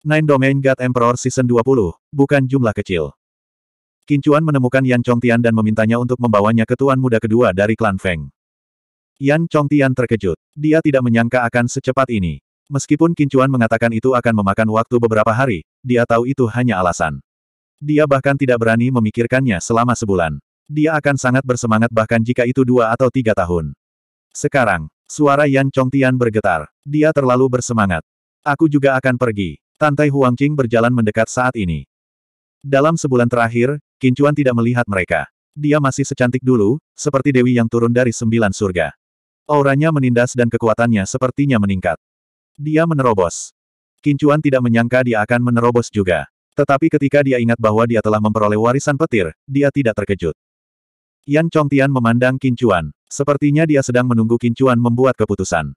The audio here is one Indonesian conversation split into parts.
Nine Domain God Emperor Season 20, bukan jumlah kecil. Kincuan menemukan Yan Chongtian dan memintanya untuk membawanya ke tuan muda kedua dari klan Feng. Yan Chongtian terkejut. Dia tidak menyangka akan secepat ini. Meskipun Kincuan mengatakan itu akan memakan waktu beberapa hari, dia tahu itu hanya alasan. Dia bahkan tidak berani memikirkannya selama sebulan. Dia akan sangat bersemangat bahkan jika itu dua atau tiga tahun. Sekarang, suara Yan Chongtian bergetar. Dia terlalu bersemangat. Aku juga akan pergi. Tantai Qing berjalan mendekat saat ini. Dalam sebulan terakhir, Kincuan tidak melihat mereka. Dia masih secantik dulu, seperti Dewi yang turun dari sembilan surga. Auranya menindas dan kekuatannya sepertinya meningkat. Dia menerobos. Kincuan tidak menyangka dia akan menerobos juga. Tetapi ketika dia ingat bahwa dia telah memperoleh warisan petir, dia tidak terkejut. Yan Chongtian memandang Kincuan. Sepertinya dia sedang menunggu Kincuan membuat keputusan.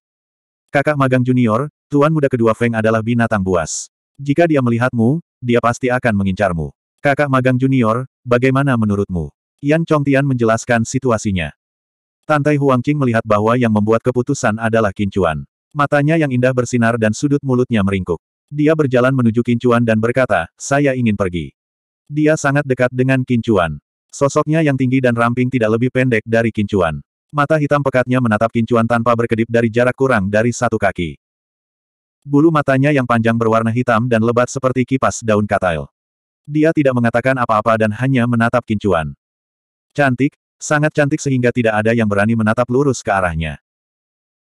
Kakak magang junior, tuan muda kedua Feng adalah binatang buas. Jika dia melihatmu, dia pasti akan mengincarmu. Kakak magang junior, bagaimana menurutmu? Yan Chongtian menjelaskan situasinya. Tantai Huangqing melihat bahwa yang membuat keputusan adalah Kincuan. Matanya yang indah bersinar dan sudut mulutnya meringkuk. Dia berjalan menuju Kincuan dan berkata, saya ingin pergi. Dia sangat dekat dengan Kincuan. Sosoknya yang tinggi dan ramping tidak lebih pendek dari Kincuan. Mata hitam pekatnya menatap Kincuan tanpa berkedip dari jarak kurang dari satu kaki. Bulu matanya yang panjang berwarna hitam dan lebat seperti kipas daun katail. Dia tidak mengatakan apa-apa dan hanya menatap kincuan. Cantik, sangat cantik sehingga tidak ada yang berani menatap lurus ke arahnya.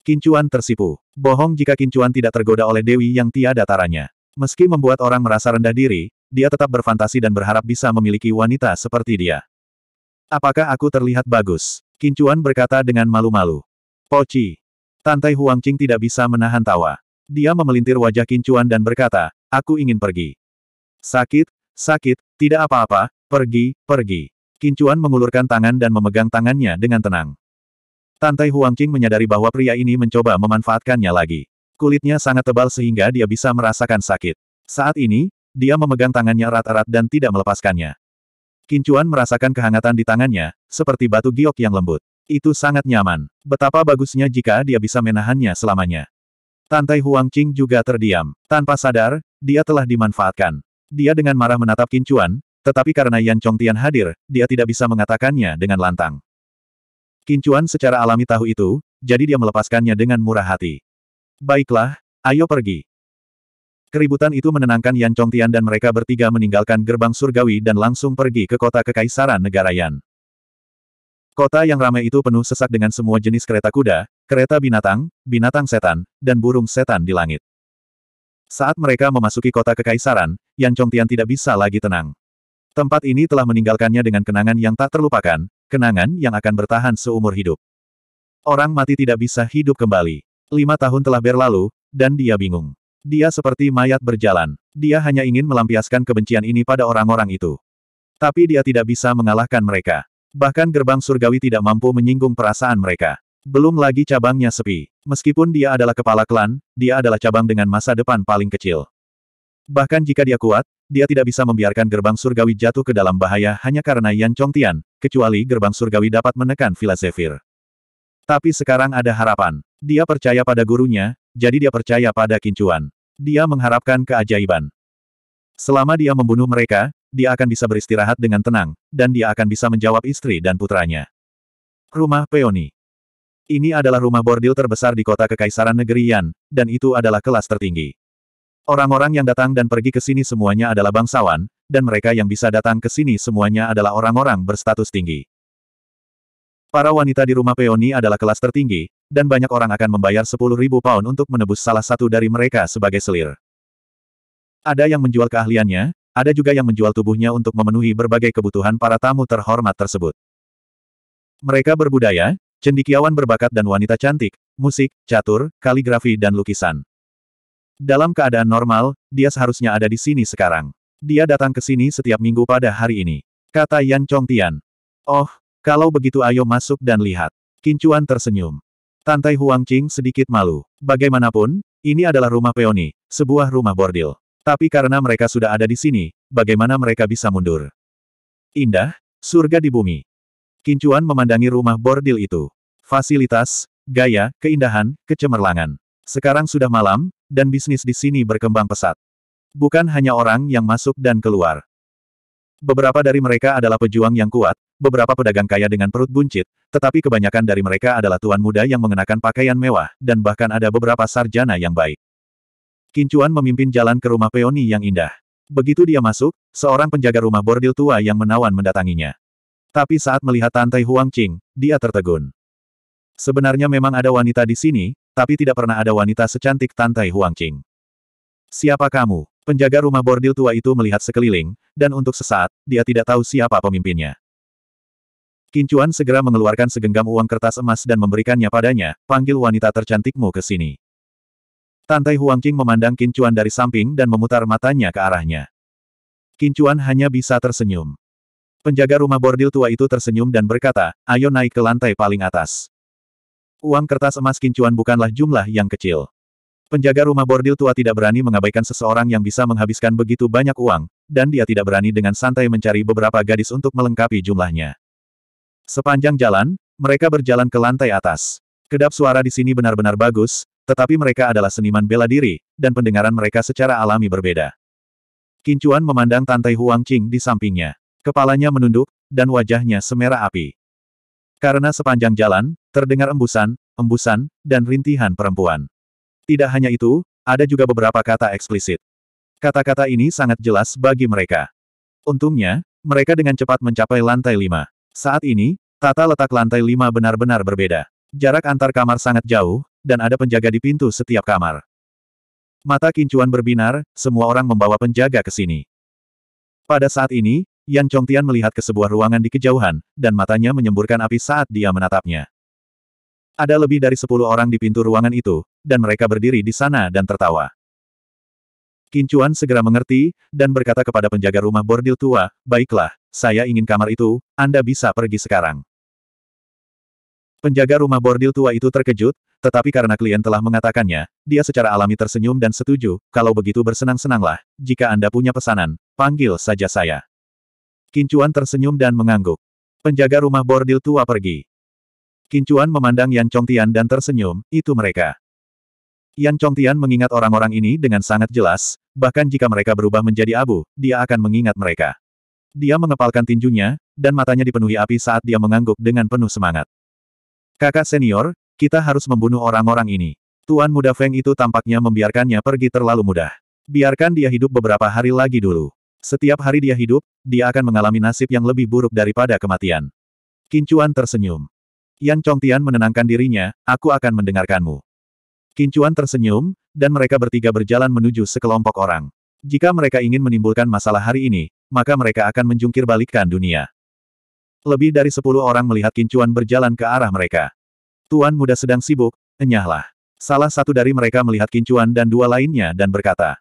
Kincuan tersipu. Bohong jika kincuan tidak tergoda oleh Dewi yang tiada taranya. Meski membuat orang merasa rendah diri, dia tetap berfantasi dan berharap bisa memiliki wanita seperti dia. Apakah aku terlihat bagus? Kincuan berkata dengan malu-malu. Poci. Tantai Huangqing tidak bisa menahan tawa. Dia memelintir wajah Kincuan dan berkata, aku ingin pergi. Sakit, sakit, tidak apa-apa, pergi, pergi. Kincuan mengulurkan tangan dan memegang tangannya dengan tenang. Tantai Huangqing menyadari bahwa pria ini mencoba memanfaatkannya lagi. Kulitnya sangat tebal sehingga dia bisa merasakan sakit. Saat ini, dia memegang tangannya erat-erat dan tidak melepaskannya. Kincuan merasakan kehangatan di tangannya, seperti batu giok yang lembut. Itu sangat nyaman. Betapa bagusnya jika dia bisa menahannya selamanya. Tantai Huang Qing juga terdiam. Tanpa sadar, dia telah dimanfaatkan. Dia dengan marah menatap Qin Chuan, tetapi karena Yan Chongtian hadir, dia tidak bisa mengatakannya dengan lantang. Qin Chuan secara alami tahu itu, jadi dia melepaskannya dengan murah hati. Baiklah, ayo pergi. Keributan itu menenangkan Yan Chongtian dan mereka bertiga meninggalkan gerbang surgawi dan langsung pergi ke kota kekaisaran negara Yan. Kota yang ramai itu penuh sesak dengan semua jenis kereta kuda, kereta binatang, binatang setan, dan burung setan di langit. Saat mereka memasuki kota kekaisaran, Yang Chongtian tidak bisa lagi tenang. Tempat ini telah meninggalkannya dengan kenangan yang tak terlupakan, kenangan yang akan bertahan seumur hidup. Orang mati tidak bisa hidup kembali. Lima tahun telah berlalu, dan dia bingung. Dia seperti mayat berjalan. Dia hanya ingin melampiaskan kebencian ini pada orang-orang itu. Tapi dia tidak bisa mengalahkan mereka. Bahkan gerbang surgawi tidak mampu menyinggung perasaan mereka. Belum lagi cabangnya sepi. Meskipun dia adalah kepala klan, dia adalah cabang dengan masa depan paling kecil. Bahkan jika dia kuat, dia tidak bisa membiarkan gerbang surgawi jatuh ke dalam bahaya hanya karena Yan Chongtian, kecuali gerbang surgawi dapat menekan Villa Zephyr. Tapi sekarang ada harapan. Dia percaya pada gurunya, jadi dia percaya pada kincuan. Dia mengharapkan keajaiban. Selama dia membunuh mereka, dia akan bisa beristirahat dengan tenang, dan dia akan bisa menjawab istri dan putranya. Rumah Peony. Ini adalah rumah bordil terbesar di kota Kekaisaran Negeri Yan, dan itu adalah kelas tertinggi. Orang-orang yang datang dan pergi ke sini semuanya adalah bangsawan, dan mereka yang bisa datang ke sini semuanya adalah orang-orang berstatus tinggi. Para wanita di rumah peoni adalah kelas tertinggi, dan banyak orang akan membayar 10.000 pound untuk menebus salah satu dari mereka sebagai selir. Ada yang menjual keahliannya, ada juga yang menjual tubuhnya untuk memenuhi berbagai kebutuhan para tamu terhormat tersebut. Mereka berbudaya, Cendikiawan berbakat dan wanita cantik, musik, catur, kaligrafi dan lukisan. Dalam keadaan normal, dia seharusnya ada di sini sekarang. Dia datang ke sini setiap minggu pada hari ini. Kata Yan Chongtian. Oh, kalau begitu ayo masuk dan lihat. Kincuan tersenyum. Tantai Huang Qing sedikit malu. Bagaimanapun, ini adalah rumah peoni, sebuah rumah bordil. Tapi karena mereka sudah ada di sini, bagaimana mereka bisa mundur? Indah, surga di bumi. Kincuan memandangi rumah bordil itu. Fasilitas, gaya, keindahan, kecemerlangan. Sekarang sudah malam, dan bisnis di sini berkembang pesat. Bukan hanya orang yang masuk dan keluar. Beberapa dari mereka adalah pejuang yang kuat, beberapa pedagang kaya dengan perut buncit, tetapi kebanyakan dari mereka adalah tuan muda yang mengenakan pakaian mewah, dan bahkan ada beberapa sarjana yang baik. Kincuan memimpin jalan ke rumah peoni yang indah. Begitu dia masuk, seorang penjaga rumah bordil tua yang menawan mendatanginya. Tapi saat melihat Tantai Huang Qing, dia tertegun. Sebenarnya memang ada wanita di sini, tapi tidak pernah ada wanita secantik Tantai Huangqing. Siapa kamu? Penjaga rumah bordil tua itu melihat sekeliling, dan untuk sesaat, dia tidak tahu siapa pemimpinnya. Kincuan segera mengeluarkan segenggam uang kertas emas dan memberikannya padanya, panggil wanita tercantikmu ke sini. Tantai Huangqing memandang Kincuan dari samping dan memutar matanya ke arahnya. Kincuan hanya bisa tersenyum. Penjaga rumah bordil tua itu tersenyum dan berkata, ayo naik ke lantai paling atas. Uang kertas emas kincuan bukanlah jumlah yang kecil. Penjaga rumah bordil tua tidak berani mengabaikan seseorang yang bisa menghabiskan begitu banyak uang, dan dia tidak berani dengan santai mencari beberapa gadis untuk melengkapi jumlahnya. Sepanjang jalan, mereka berjalan ke lantai atas. Kedap suara di sini benar-benar bagus, tetapi mereka adalah seniman bela diri, dan pendengaran mereka secara alami berbeda. Kincuan memandang Tantai Huang Qing di sampingnya. Kepalanya menunduk, dan wajahnya semerah api. Karena sepanjang jalan, Terdengar embusan, embusan, dan rintihan perempuan. Tidak hanya itu, ada juga beberapa kata eksplisit. Kata-kata ini sangat jelas bagi mereka. Untungnya, mereka dengan cepat mencapai lantai lima. Saat ini, tata letak lantai lima benar-benar berbeda. Jarak antar kamar sangat jauh, dan ada penjaga di pintu setiap kamar. Mata kincuan berbinar, semua orang membawa penjaga ke sini. Pada saat ini, Yan Chongtian melihat ke sebuah ruangan di kejauhan, dan matanya menyemburkan api saat dia menatapnya. Ada lebih dari sepuluh orang di pintu ruangan itu, dan mereka berdiri di sana dan tertawa. Kincuan segera mengerti, dan berkata kepada penjaga rumah bordil tua, Baiklah, saya ingin kamar itu, Anda bisa pergi sekarang. Penjaga rumah bordil tua itu terkejut, tetapi karena klien telah mengatakannya, dia secara alami tersenyum dan setuju, kalau begitu bersenang-senanglah, jika Anda punya pesanan, panggil saja saya. Kincuan tersenyum dan mengangguk. Penjaga rumah bordil tua pergi. Kincuan memandang Yan Chongtian dan tersenyum, itu mereka. Yan Chongtian mengingat orang-orang ini dengan sangat jelas, bahkan jika mereka berubah menjadi abu, dia akan mengingat mereka. Dia mengepalkan tinjunya, dan matanya dipenuhi api saat dia mengangguk dengan penuh semangat. Kakak senior, kita harus membunuh orang-orang ini. Tuan muda Feng itu tampaknya membiarkannya pergi terlalu mudah. Biarkan dia hidup beberapa hari lagi dulu. Setiap hari dia hidup, dia akan mengalami nasib yang lebih buruk daripada kematian. Kincuan tersenyum. Yan Chongtian menenangkan dirinya, aku akan mendengarkanmu. Kincuan tersenyum, dan mereka bertiga berjalan menuju sekelompok orang. Jika mereka ingin menimbulkan masalah hari ini, maka mereka akan menjungkir balikkan dunia. Lebih dari sepuluh orang melihat Kincuan berjalan ke arah mereka. Tuan muda sedang sibuk, enyahlah. Salah satu dari mereka melihat Kincuan dan dua lainnya dan berkata.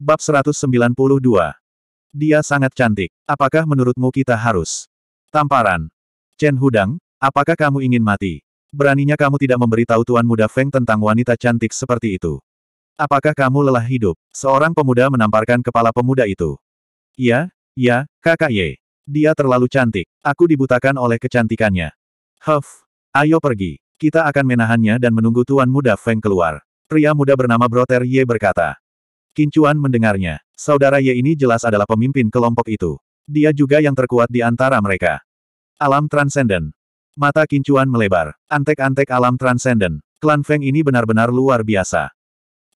Bab 192. Dia sangat cantik. Apakah menurutmu kita harus? Tamparan. Chen Hudang, Apakah kamu ingin mati? Beraninya kamu tidak memberitahu Tuan Muda Feng tentang wanita cantik seperti itu. Apakah kamu lelah hidup? Seorang pemuda menamparkan kepala pemuda itu. Ya, ya, kakak Ye. Dia terlalu cantik. Aku dibutakan oleh kecantikannya. Huff, ayo pergi. Kita akan menahannya dan menunggu Tuan Muda Feng keluar. Pria muda bernama Broter Ye berkata. Kincuan mendengarnya. Saudara Ye ini jelas adalah pemimpin kelompok itu. Dia juga yang terkuat di antara mereka. Alam Transcendent. Mata kincuan melebar. Antek-antek alam transenden. Klan Feng ini benar-benar luar biasa.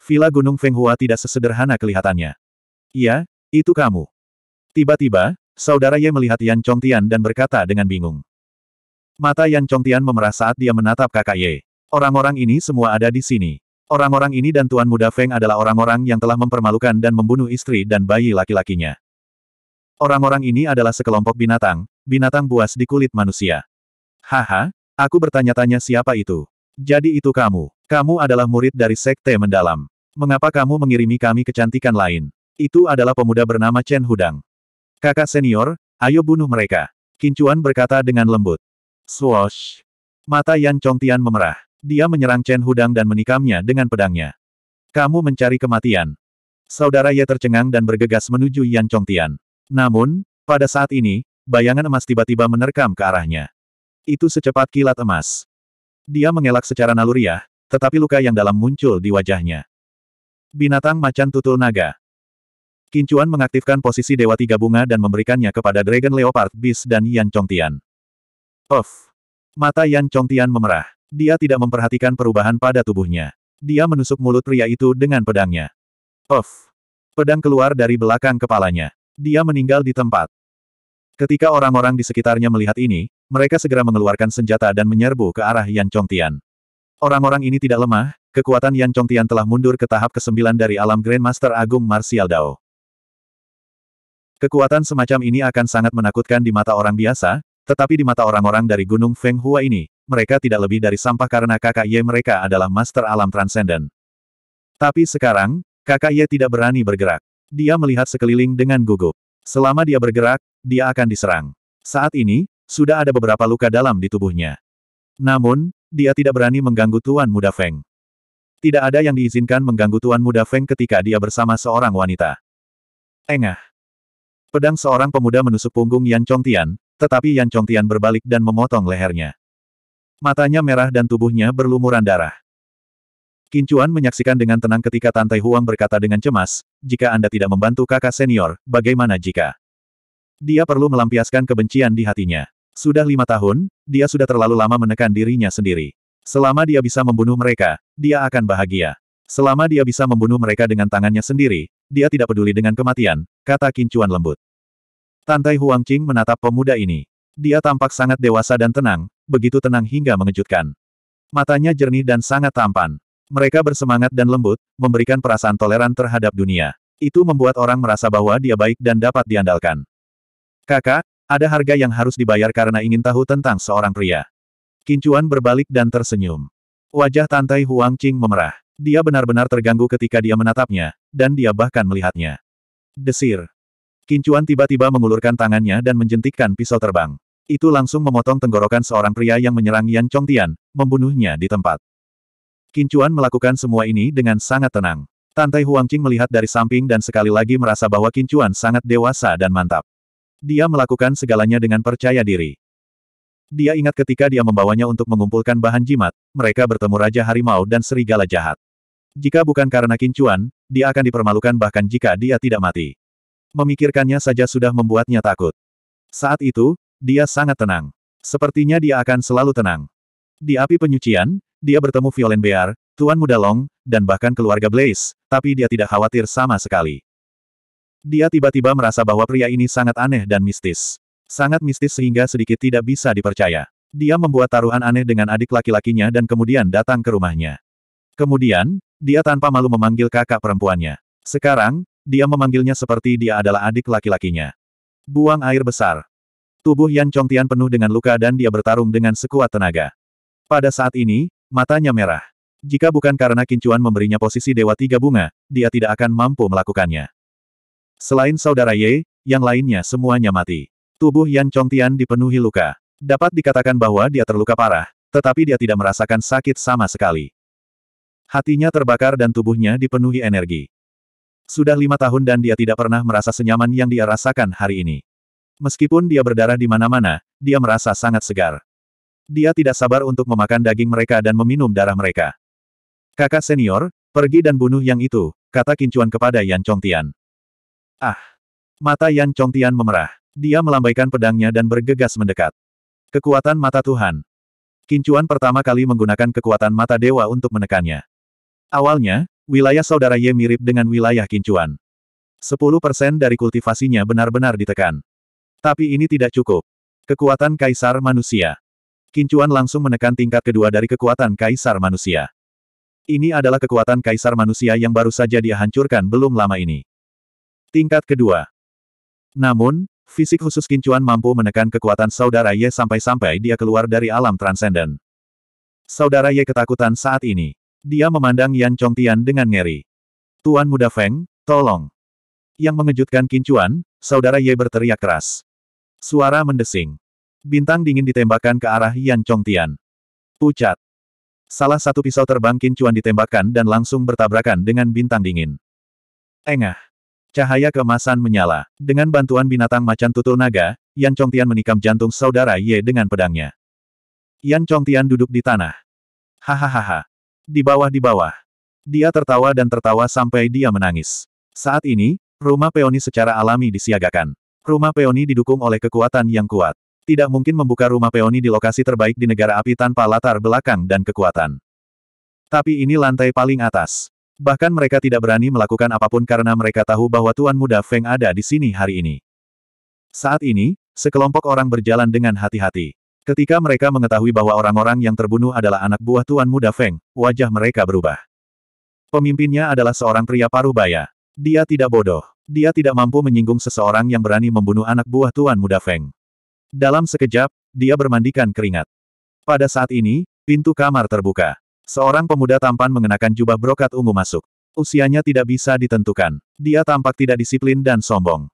Villa Gunung Feng Hua tidak sesederhana kelihatannya. Iya, itu kamu. Tiba-tiba, saudara Ye melihat Yan Chongtian dan berkata dengan bingung. Mata Yan Chongtian memerah saat dia menatap kakak Ye. Orang-orang ini semua ada di sini. Orang-orang ini dan Tuan Muda Feng adalah orang-orang yang telah mempermalukan dan membunuh istri dan bayi laki-lakinya. Orang-orang ini adalah sekelompok binatang, binatang buas di kulit manusia. Haha, aku bertanya-tanya siapa itu. Jadi itu kamu. Kamu adalah murid dari Sekte Mendalam. Mengapa kamu mengirimi kami kecantikan lain? Itu adalah pemuda bernama Chen Hudang. Kakak senior, ayo bunuh mereka. Kincuan berkata dengan lembut. Swoosh. Mata Yan Chongtian memerah. Dia menyerang Chen Hudang dan menikamnya dengan pedangnya. Kamu mencari kematian. Saudara Ye tercengang dan bergegas menuju Yan Chongtian. Namun, pada saat ini, bayangan emas tiba-tiba menerkam ke arahnya. Itu secepat kilat emas. Dia mengelak secara naluriah, tetapi luka yang dalam muncul di wajahnya. Binatang macan tutul naga. Kincuan mengaktifkan posisi Dewa Tiga Bunga dan memberikannya kepada Dragon Leopard Beast dan Yan Chongtian. Of! Mata Yan Chongtian memerah. Dia tidak memperhatikan perubahan pada tubuhnya. Dia menusuk mulut pria itu dengan pedangnya. Of! Pedang keluar dari belakang kepalanya. Dia meninggal di tempat. Ketika orang-orang di sekitarnya melihat ini, mereka segera mengeluarkan senjata dan menyerbu ke arah Yan Chongtian. Orang-orang ini tidak lemah, kekuatan Yan Chongtian telah mundur ke tahap ke-9 dari alam Grandmaster Agung Martial Dao. Kekuatan semacam ini akan sangat menakutkan di mata orang biasa, tetapi di mata orang-orang dari Gunung Feng Hua ini, mereka tidak lebih dari sampah karena kakak Ye mereka adalah master alam transenden. Tapi sekarang, kakak Ye tidak berani bergerak. Dia melihat sekeliling dengan gugup. Selama dia bergerak, dia akan diserang. Saat ini, sudah ada beberapa luka dalam di tubuhnya. Namun, dia tidak berani mengganggu Tuan Muda Feng. Tidak ada yang diizinkan mengganggu Tuan Muda Feng ketika dia bersama seorang wanita. Engah. Pedang seorang pemuda menusuk punggung Yan Chongtian, tetapi Yan Chongtian berbalik dan memotong lehernya. Matanya merah dan tubuhnya berlumuran darah. Kincuan menyaksikan dengan tenang ketika Tantai Huang berkata dengan cemas, jika Anda tidak membantu kakak senior, bagaimana jika? Dia perlu melampiaskan kebencian di hatinya. Sudah lima tahun, dia sudah terlalu lama menekan dirinya sendiri. Selama dia bisa membunuh mereka, dia akan bahagia. Selama dia bisa membunuh mereka dengan tangannya sendiri, dia tidak peduli dengan kematian, kata Kincuan lembut. Tantai Qing menatap pemuda ini. Dia tampak sangat dewasa dan tenang, begitu tenang hingga mengejutkan. Matanya jernih dan sangat tampan. Mereka bersemangat dan lembut, memberikan perasaan toleran terhadap dunia. Itu membuat orang merasa bahwa dia baik dan dapat diandalkan. Kakak, ada harga yang harus dibayar karena ingin tahu tentang seorang pria. Kincuan berbalik dan tersenyum. Wajah Tantai Huang Qing memerah. Dia benar-benar terganggu ketika dia menatapnya, dan dia bahkan melihatnya. Desir. Kincuan tiba-tiba mengulurkan tangannya dan menjentikkan pisau terbang. Itu langsung memotong tenggorokan seorang pria yang menyerang Yan Chongtian, membunuhnya di tempat. Kincuan melakukan semua ini dengan sangat tenang. Tantai Qing melihat dari samping dan sekali lagi merasa bahwa Kincuan sangat dewasa dan mantap. Dia melakukan segalanya dengan percaya diri. Dia ingat ketika dia membawanya untuk mengumpulkan bahan jimat, mereka bertemu Raja Harimau dan Serigala Jahat. Jika bukan karena kincuan, dia akan dipermalukan bahkan jika dia tidak mati. Memikirkannya saja sudah membuatnya takut. Saat itu, dia sangat tenang. Sepertinya dia akan selalu tenang. Di api penyucian, dia bertemu Violen Bear, Tuan Muda Long, dan bahkan keluarga Blaze, tapi dia tidak khawatir sama sekali. Dia tiba-tiba merasa bahwa pria ini sangat aneh dan mistis. Sangat mistis sehingga sedikit tidak bisa dipercaya. Dia membuat taruhan aneh dengan adik laki-lakinya dan kemudian datang ke rumahnya. Kemudian, dia tanpa malu memanggil kakak perempuannya. Sekarang, dia memanggilnya seperti dia adalah adik laki-lakinya. Buang air besar. Tubuh Yan Tian penuh dengan luka dan dia bertarung dengan sekuat tenaga. Pada saat ini, matanya merah. Jika bukan karena Kincuan memberinya posisi Dewa Tiga Bunga, dia tidak akan mampu melakukannya. Selain saudara Ye, yang lainnya semuanya mati. Tubuh Yan Chongtian dipenuhi luka. Dapat dikatakan bahwa dia terluka parah, tetapi dia tidak merasakan sakit sama sekali. Hatinya terbakar dan tubuhnya dipenuhi energi. Sudah lima tahun dan dia tidak pernah merasa senyaman yang dia rasakan hari ini. Meskipun dia berdarah di mana-mana, dia merasa sangat segar. Dia tidak sabar untuk memakan daging mereka dan meminum darah mereka. Kakak senior, pergi dan bunuh yang itu, kata Kincuan kepada Yan Chongtian. Ah! Mata Yan Chongtian memerah. Dia melambaikan pedangnya dan bergegas mendekat. Kekuatan mata Tuhan. Kincuan pertama kali menggunakan kekuatan mata dewa untuk menekannya. Awalnya, wilayah saudara Ye mirip dengan wilayah Kincuan. 10% dari kultivasinya benar-benar ditekan. Tapi ini tidak cukup. Kekuatan kaisar manusia. Kincuan langsung menekan tingkat kedua dari kekuatan kaisar manusia. Ini adalah kekuatan kaisar manusia yang baru saja dia hancurkan belum lama ini. Tingkat kedua. Namun, fisik khusus Kincuan mampu menekan kekuatan saudara Ye sampai-sampai dia keluar dari alam transenden. Saudara Ye ketakutan saat ini. Dia memandang Yan Chongtian dengan ngeri. Tuan muda Feng, tolong. Yang mengejutkan Kincuan, saudara Ye berteriak keras. Suara mendesing. Bintang dingin ditembakkan ke arah Yan Chongtian. Pucat. Salah satu pisau terbang Kincuan ditembakkan dan langsung bertabrakan dengan bintang dingin. Engah. Cahaya kemasan menyala. Dengan bantuan binatang macan tutul naga, Yan Chongtian menikam jantung saudara Ye dengan pedangnya. Yan Chongtian duduk di tanah. Hahaha. Di bawah di bawah. Dia tertawa dan tertawa sampai dia menangis. Saat ini, rumah peoni secara alami disiagakan. Rumah peoni didukung oleh kekuatan yang kuat. Tidak mungkin membuka rumah peoni di lokasi terbaik di negara api tanpa latar belakang dan kekuatan. Tapi ini lantai paling atas. Bahkan mereka tidak berani melakukan apapun karena mereka tahu bahwa Tuan Muda Feng ada di sini hari ini. Saat ini, sekelompok orang berjalan dengan hati-hati. Ketika mereka mengetahui bahwa orang-orang yang terbunuh adalah anak buah Tuan Muda Feng, wajah mereka berubah. Pemimpinnya adalah seorang pria paruh baya. Dia tidak bodoh. Dia tidak mampu menyinggung seseorang yang berani membunuh anak buah Tuan Muda Feng. Dalam sekejap, dia bermandikan keringat. Pada saat ini, pintu kamar terbuka. Seorang pemuda tampan mengenakan jubah brokat ungu masuk. Usianya tidak bisa ditentukan. Dia tampak tidak disiplin dan sombong.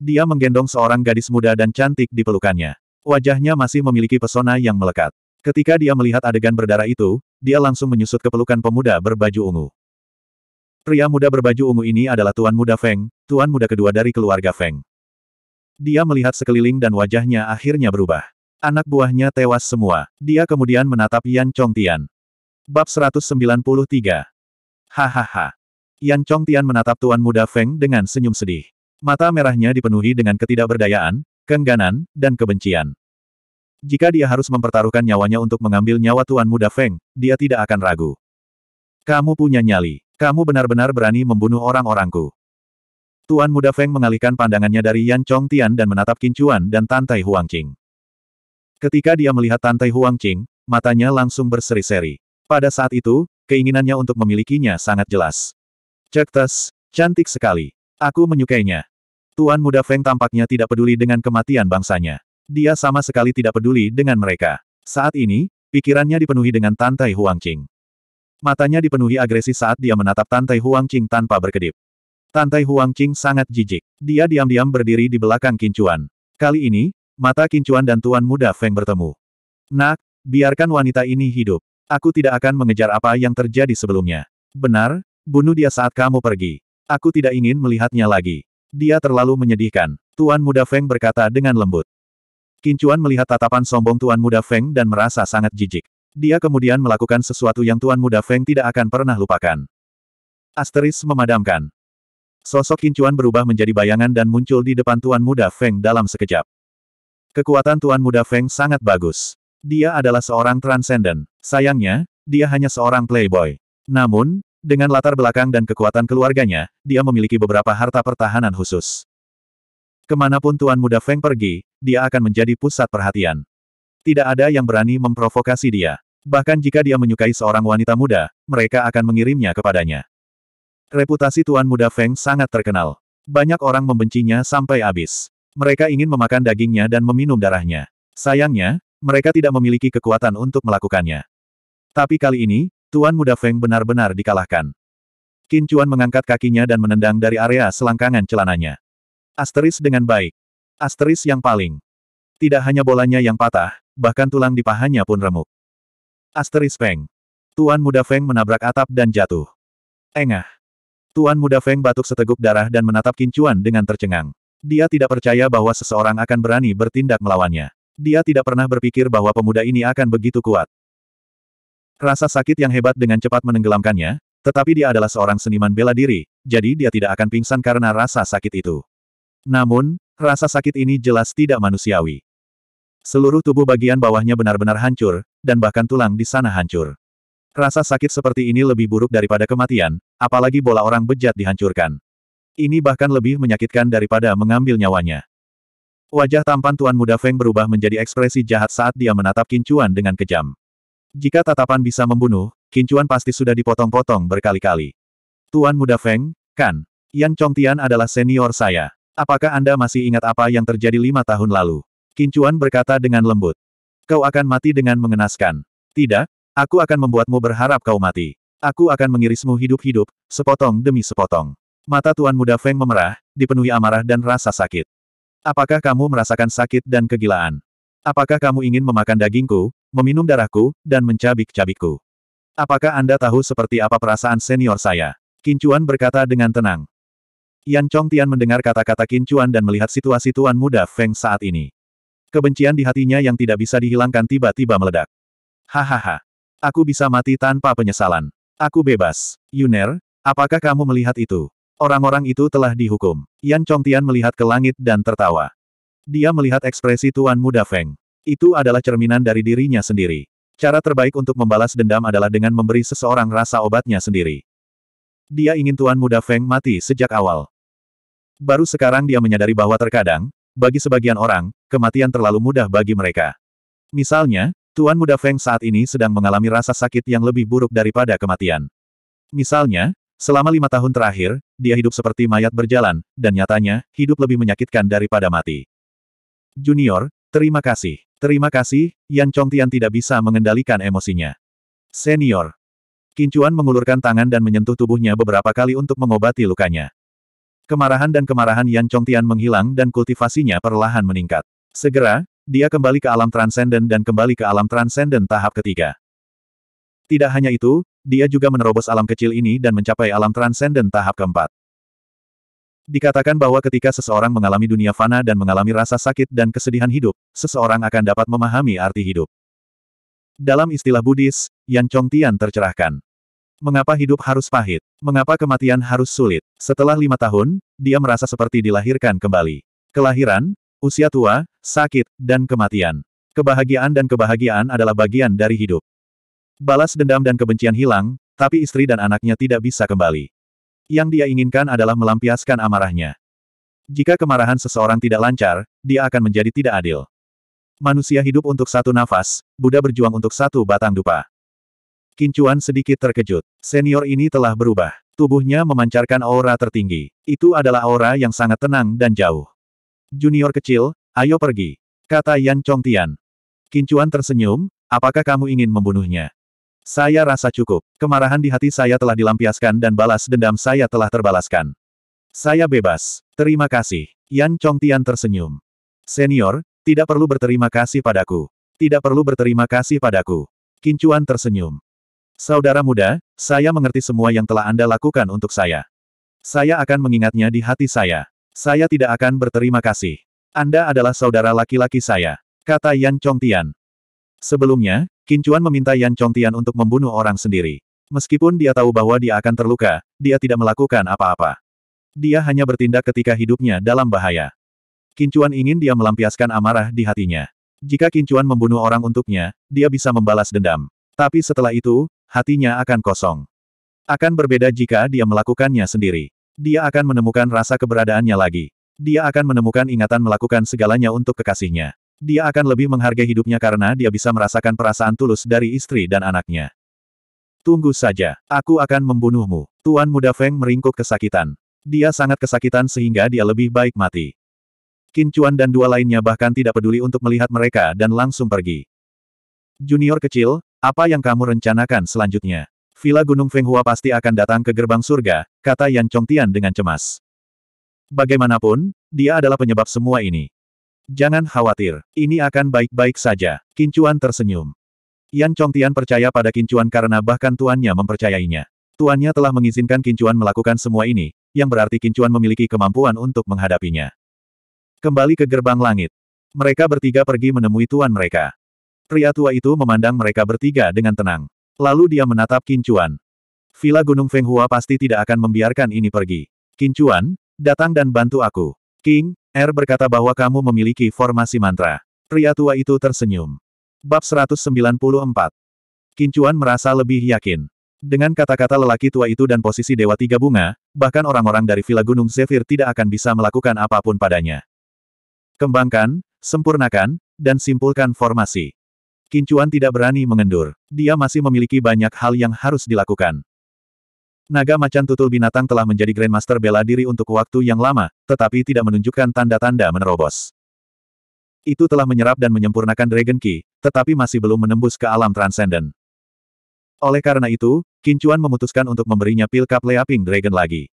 Dia menggendong seorang gadis muda dan cantik di pelukannya. Wajahnya masih memiliki pesona yang melekat. Ketika dia melihat adegan berdarah itu, dia langsung menyusut ke pelukan pemuda berbaju ungu. Pria muda berbaju ungu ini adalah Tuan Muda Feng, Tuan Muda kedua dari keluarga Feng. Dia melihat sekeliling dan wajahnya akhirnya berubah. Anak buahnya tewas semua. Dia kemudian menatap Yan Chong Tian. Bab 193. Hahaha. Yan Chongtian menatap tuan muda Feng dengan senyum sedih. Mata merahnya dipenuhi dengan ketidakberdayaan, keengganan, dan kebencian. Jika dia harus mempertaruhkan nyawanya untuk mengambil nyawa tuan muda Feng, dia tidak akan ragu. Kamu punya nyali. Kamu benar-benar berani membunuh orang-orangku. Tuan muda Feng mengalihkan pandangannya dari Yan Chong Tian dan menatap Kincuan dan Tantai Huang Qing. Ketika dia melihat Tantai Huang Qing, matanya langsung berseri-seri. Pada saat itu, keinginannya untuk memilikinya sangat jelas. Cektes, cantik sekali. Aku menyukainya. Tuan muda Feng tampaknya tidak peduli dengan kematian bangsanya. Dia sama sekali tidak peduli dengan mereka. Saat ini, pikirannya dipenuhi dengan Tantai Huangqing. Matanya dipenuhi agresi saat dia menatap Tantai Huangqing tanpa berkedip. Tantai Huangqing sangat jijik. Dia diam-diam berdiri di belakang Kincuan. Kali ini, mata Kincuan dan Tuan Muda Feng bertemu. Nak, biarkan wanita ini hidup. Aku tidak akan mengejar apa yang terjadi sebelumnya. Benar, bunuh dia saat kamu pergi. Aku tidak ingin melihatnya lagi. Dia terlalu menyedihkan. Tuan Muda Feng berkata dengan lembut. Kincuan melihat tatapan sombong Tuan Muda Feng dan merasa sangat jijik. Dia kemudian melakukan sesuatu yang Tuan Muda Feng tidak akan pernah lupakan. Asteris memadamkan. Sosok Kincuan berubah menjadi bayangan dan muncul di depan Tuan Muda Feng dalam sekejap. Kekuatan Tuan Muda Feng sangat bagus. Dia adalah seorang transenden. Sayangnya, dia hanya seorang playboy. Namun, dengan latar belakang dan kekuatan keluarganya, dia memiliki beberapa harta pertahanan khusus. Kemanapun Tuan Muda Feng pergi, dia akan menjadi pusat perhatian. Tidak ada yang berani memprovokasi dia. Bahkan jika dia menyukai seorang wanita muda, mereka akan mengirimnya kepadanya. Reputasi Tuan Muda Feng sangat terkenal. Banyak orang membencinya sampai habis. Mereka ingin memakan dagingnya dan meminum darahnya. Sayangnya, mereka tidak memiliki kekuatan untuk melakukannya. Tapi kali ini, Tuan Muda Feng benar-benar dikalahkan. Qin Chuan mengangkat kakinya dan menendang dari area selangkangan celananya. Asteris dengan baik. Asteris yang paling. Tidak hanya bolanya yang patah, bahkan tulang di pahanya pun remuk. Asteris Feng. Tuan Muda Feng menabrak atap dan jatuh. Engah. Tuan Muda Feng batuk seteguk darah dan menatap Qin Chuan dengan tercengang. Dia tidak percaya bahwa seseorang akan berani bertindak melawannya. Dia tidak pernah berpikir bahwa pemuda ini akan begitu kuat. Rasa sakit yang hebat dengan cepat menenggelamkannya, tetapi dia adalah seorang seniman bela diri, jadi dia tidak akan pingsan karena rasa sakit itu. Namun, rasa sakit ini jelas tidak manusiawi. Seluruh tubuh bagian bawahnya benar-benar hancur, dan bahkan tulang di sana hancur. Rasa sakit seperti ini lebih buruk daripada kematian, apalagi bola orang bejat dihancurkan. Ini bahkan lebih menyakitkan daripada mengambil nyawanya. Wajah tampan Tuan Muda Feng berubah menjadi ekspresi jahat saat dia menatap Kincuan dengan kejam. Jika tatapan bisa membunuh, Kincuan pasti sudah dipotong-potong berkali-kali. Tuan Muda Feng, kan? Yan Chongtian adalah senior saya. Apakah Anda masih ingat apa yang terjadi lima tahun lalu? Kincuan berkata dengan lembut. Kau akan mati dengan mengenaskan. Tidak, aku akan membuatmu berharap kau mati. Aku akan mengirismu hidup-hidup, sepotong demi sepotong. Mata Tuan Muda Feng memerah, dipenuhi amarah dan rasa sakit. Apakah kamu merasakan sakit dan kegilaan? Apakah kamu ingin memakan dagingku, meminum darahku, dan mencabik-cabikku? Apakah Anda tahu seperti apa perasaan senior saya? Kincuan berkata dengan tenang. Yan Chongtian mendengar kata-kata Kincuan dan melihat situasi tuan muda Feng saat ini. Kebencian di hatinya yang tidak bisa dihilangkan tiba-tiba meledak. Hahaha. Aku bisa mati tanpa penyesalan. Aku bebas. Yuner, apakah kamu melihat itu? Orang-orang itu telah dihukum. Yan Chongtian melihat ke langit dan tertawa. Dia melihat ekspresi Tuan Muda Feng. Itu adalah cerminan dari dirinya sendiri. Cara terbaik untuk membalas dendam adalah dengan memberi seseorang rasa obatnya sendiri. Dia ingin Tuan Muda Feng mati sejak awal. Baru sekarang dia menyadari bahwa terkadang, bagi sebagian orang, kematian terlalu mudah bagi mereka. Misalnya, Tuan Muda Feng saat ini sedang mengalami rasa sakit yang lebih buruk daripada kematian. Misalnya, Selama lima tahun terakhir, dia hidup seperti mayat berjalan, dan nyatanya, hidup lebih menyakitkan daripada mati. Junior, terima kasih. Terima kasih, Yan Chongtian tidak bisa mengendalikan emosinya. Senior. Kincuan mengulurkan tangan dan menyentuh tubuhnya beberapa kali untuk mengobati lukanya. Kemarahan dan kemarahan Yan Chongtian menghilang dan kultivasinya perlahan meningkat. Segera, dia kembali ke alam transenden dan kembali ke alam transenden tahap ketiga. Tidak hanya itu, dia juga menerobos alam kecil ini dan mencapai alam transenden tahap keempat. Dikatakan bahwa ketika seseorang mengalami dunia fana dan mengalami rasa sakit dan kesedihan hidup, seseorang akan dapat memahami arti hidup. Dalam istilah Buddhis, Yan Tian tercerahkan. Mengapa hidup harus pahit? Mengapa kematian harus sulit? Setelah lima tahun, dia merasa seperti dilahirkan kembali. Kelahiran, usia tua, sakit, dan kematian. Kebahagiaan dan kebahagiaan adalah bagian dari hidup. Balas dendam dan kebencian hilang, tapi istri dan anaknya tidak bisa kembali. Yang dia inginkan adalah melampiaskan amarahnya. Jika kemarahan seseorang tidak lancar, dia akan menjadi tidak adil. Manusia hidup untuk satu nafas, Buddha berjuang untuk satu batang dupa. Kincuan sedikit terkejut. Senior ini telah berubah. Tubuhnya memancarkan aura tertinggi. Itu adalah aura yang sangat tenang dan jauh. Junior kecil, ayo pergi. Kata Yan Chong Tian. Kincuan tersenyum, apakah kamu ingin membunuhnya? Saya rasa cukup. Kemarahan di hati saya telah dilampiaskan dan balas dendam saya telah terbalaskan. Saya bebas. Terima kasih. Yan Chongtian tersenyum. Senior, tidak perlu berterima kasih padaku. Tidak perlu berterima kasih padaku. Kincuan tersenyum. Saudara muda, saya mengerti semua yang telah Anda lakukan untuk saya. Saya akan mengingatnya di hati saya. Saya tidak akan berterima kasih. Anda adalah saudara laki-laki saya, kata Yan Chongtian. Sebelumnya, Kincuan meminta Yan Chongtian untuk membunuh orang sendiri. Meskipun dia tahu bahwa dia akan terluka, dia tidak melakukan apa-apa. Dia hanya bertindak ketika hidupnya dalam bahaya. Kincuan ingin dia melampiaskan amarah di hatinya. Jika Kincuan membunuh orang untuknya, dia bisa membalas dendam. Tapi setelah itu, hatinya akan kosong. Akan berbeda jika dia melakukannya sendiri. Dia akan menemukan rasa keberadaannya lagi. Dia akan menemukan ingatan melakukan segalanya untuk kekasihnya. Dia akan lebih menghargai hidupnya karena dia bisa merasakan perasaan tulus dari istri dan anaknya. Tunggu saja, aku akan membunuhmu. Tuan muda Feng meringkuk kesakitan. Dia sangat kesakitan sehingga dia lebih baik mati. Qin Chuan dan dua lainnya bahkan tidak peduli untuk melihat mereka dan langsung pergi. Junior kecil, apa yang kamu rencanakan selanjutnya? Villa Gunung Fenghua pasti akan datang ke gerbang surga, kata Yan Chongtian dengan cemas. Bagaimanapun, dia adalah penyebab semua ini. Jangan khawatir, ini akan baik-baik saja. Kincuan tersenyum. Yan Chongtian percaya pada Kincuan karena bahkan tuannya mempercayainya. Tuannya telah mengizinkan Kincuan melakukan semua ini, yang berarti Kincuan memiliki kemampuan untuk menghadapinya. Kembali ke gerbang langit. Mereka bertiga pergi menemui tuan mereka. Pria tua itu memandang mereka bertiga dengan tenang. Lalu dia menatap Kincuan. Villa Gunung Fenghua pasti tidak akan membiarkan ini pergi. Kincuan, datang dan bantu aku. King, R berkata bahwa kamu memiliki formasi mantra. Pria tua itu tersenyum. Bab 194. Kincuan merasa lebih yakin. Dengan kata-kata lelaki tua itu dan posisi Dewa Tiga Bunga, bahkan orang-orang dari Villa Gunung Zephyr tidak akan bisa melakukan apapun padanya. Kembangkan, sempurnakan, dan simpulkan formasi. Kincuan tidak berani mengendur. Dia masih memiliki banyak hal yang harus dilakukan. Naga macan tutul binatang telah menjadi Grandmaster bela diri untuk waktu yang lama, tetapi tidak menunjukkan tanda-tanda menerobos. Itu telah menyerap dan menyempurnakan Dragon Key, tetapi masih belum menembus ke alam Transcendent. Oleh karena itu, Kincuan memutuskan untuk memberinya pil cup Leaping Dragon lagi.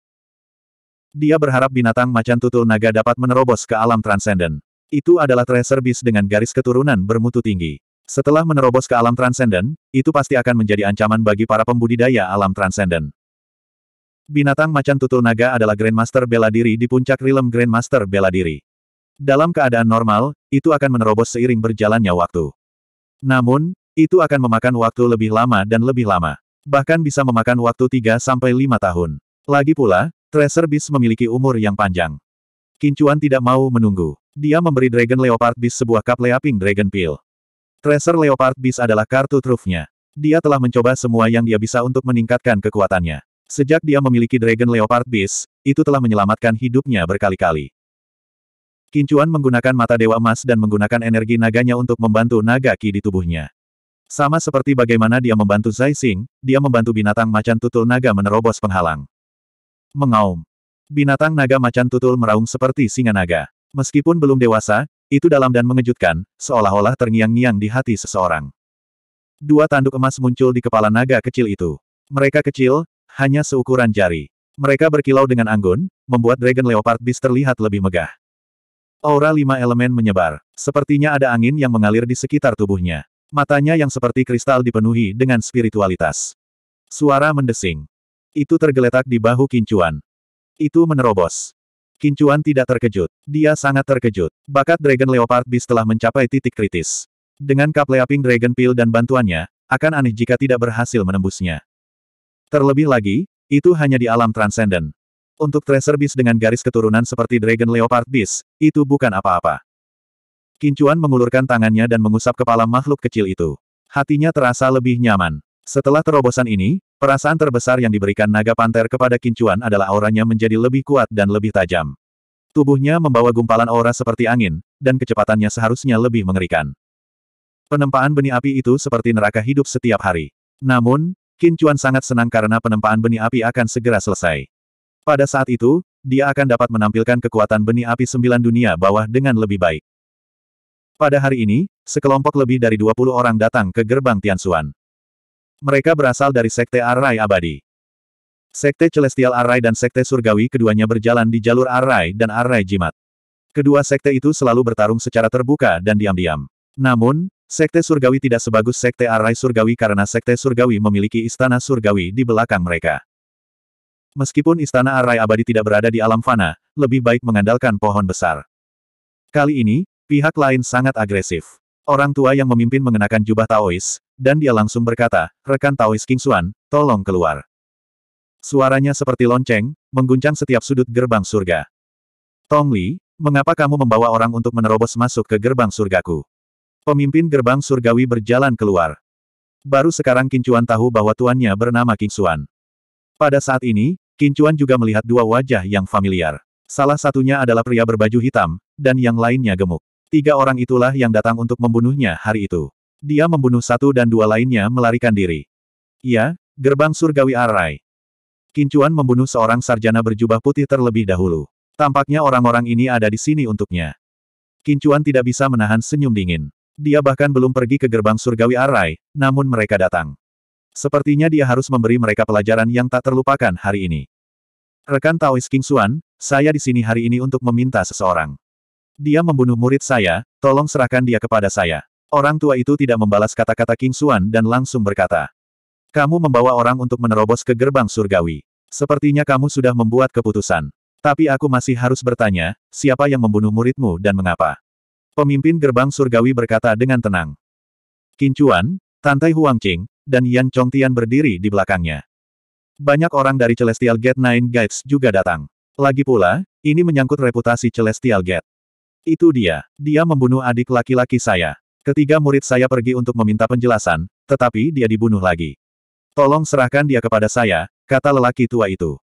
Dia berharap binatang macan tutul naga dapat menerobos ke alam Transcendent. Itu adalah Tracer Beast dengan garis keturunan bermutu tinggi. Setelah menerobos ke alam Transcendent, itu pasti akan menjadi ancaman bagi para pembudidaya alam Transcendent. Binatang macan tutul naga adalah Grandmaster bela diri di puncak rilem Grandmaster bela diri. Dalam keadaan normal, itu akan menerobos seiring berjalannya waktu. Namun, itu akan memakan waktu lebih lama dan lebih lama. Bahkan bisa memakan waktu 3-5 tahun. Lagi pula, Tracer Beast memiliki umur yang panjang. Kincuan tidak mau menunggu. Dia memberi Dragon Leopard Beast sebuah cup leaping Dragon Pill. Tracer Leopard Beast adalah kartu trufnya. Dia telah mencoba semua yang dia bisa untuk meningkatkan kekuatannya. Sejak dia memiliki Dragon Leopard Beast, itu telah menyelamatkan hidupnya berkali-kali. Kincuan menggunakan mata Dewa Emas dan menggunakan energi naganya untuk membantu naga Ki di tubuhnya. Sama seperti bagaimana dia membantu Zai Xing, dia membantu binatang macan tutul naga menerobos penghalang. Mengaum. Binatang naga macan tutul meraung seperti singa naga. Meskipun belum dewasa, itu dalam dan mengejutkan, seolah-olah terngiang-ngiang di hati seseorang. Dua tanduk emas muncul di kepala naga kecil itu. Mereka kecil, hanya seukuran jari. Mereka berkilau dengan anggun, membuat Dragon Leopard Beast terlihat lebih megah. Aura lima elemen menyebar. Sepertinya ada angin yang mengalir di sekitar tubuhnya. Matanya yang seperti kristal dipenuhi dengan spiritualitas. Suara mendesing. Itu tergeletak di bahu Kincuan. Itu menerobos. Kincuan tidak terkejut. Dia sangat terkejut. Bakat Dragon Leopard Beast telah mencapai titik kritis. Dengan kapleaping Leaping Dragon Peel dan bantuannya, akan aneh jika tidak berhasil menembusnya. Terlebih lagi, itu hanya di alam transenden. Untuk tracer beast dengan garis keturunan seperti Dragon Leopard Beast, itu bukan apa-apa. Kincuan mengulurkan tangannya dan mengusap kepala makhluk kecil itu. Hatinya terasa lebih nyaman. Setelah terobosan ini, perasaan terbesar yang diberikan naga panther kepada Kincuan adalah auranya menjadi lebih kuat dan lebih tajam. Tubuhnya membawa gumpalan aura seperti angin, dan kecepatannya seharusnya lebih mengerikan. Penempaan benih api itu seperti neraka hidup setiap hari. Namun, Qin Chuan sangat senang karena penempaan benih api akan segera selesai. Pada saat itu, dia akan dapat menampilkan kekuatan benih api sembilan dunia bawah dengan lebih baik. Pada hari ini, sekelompok lebih dari 20 orang datang ke gerbang Tianxuan. Mereka berasal dari Sekte Arai Abadi. Sekte Celestial Arai dan Sekte Surgawi keduanya berjalan di jalur Arai dan Arai Jimat. Kedua sekte itu selalu bertarung secara terbuka dan diam-diam. Namun, Sekte Surgawi tidak sebagus Sekte Arai Surgawi karena Sekte Surgawi memiliki istana surgawi di belakang mereka. Meskipun istana Arai abadi tidak berada di alam fana, lebih baik mengandalkan pohon besar. Kali ini, pihak lain sangat agresif. Orang tua yang memimpin mengenakan jubah Taois, dan dia langsung berkata, rekan Taois King Xuan, tolong keluar. Suaranya seperti lonceng, mengguncang setiap sudut gerbang surga. Tong Li, mengapa kamu membawa orang untuk menerobos masuk ke gerbang surgaku? Pemimpin gerbang surgawi berjalan keluar. Baru sekarang Kincuan tahu bahwa tuannya bernama Kingsuan. Pada saat ini, Kincuan juga melihat dua wajah yang familiar. Salah satunya adalah pria berbaju hitam, dan yang lainnya gemuk. Tiga orang itulah yang datang untuk membunuhnya hari itu. Dia membunuh satu dan dua lainnya melarikan diri. Ya, gerbang surgawi Arai. Kincuan membunuh seorang sarjana berjubah putih terlebih dahulu. Tampaknya orang-orang ini ada di sini untuknya. Kincuan tidak bisa menahan senyum dingin. Dia bahkan belum pergi ke gerbang surgawi Arai, namun mereka datang. Sepertinya dia harus memberi mereka pelajaran yang tak terlupakan hari ini. Rekan Taois King Xuan, saya di sini hari ini untuk meminta seseorang. Dia membunuh murid saya, tolong serahkan dia kepada saya. Orang tua itu tidak membalas kata-kata King Xuan dan langsung berkata. Kamu membawa orang untuk menerobos ke gerbang surgawi. Sepertinya kamu sudah membuat keputusan. Tapi aku masih harus bertanya, siapa yang membunuh muridmu dan mengapa? Pemimpin gerbang surgawi berkata dengan tenang. Kincuan, Tantai Huangqing, dan Yan Chongtian berdiri di belakangnya. Banyak orang dari Celestial Gate Nine Guides juga datang. Lagi pula, ini menyangkut reputasi Celestial Gate. Itu dia. Dia membunuh adik laki-laki saya. Ketiga murid saya pergi untuk meminta penjelasan, tetapi dia dibunuh lagi. Tolong serahkan dia kepada saya, kata lelaki tua itu.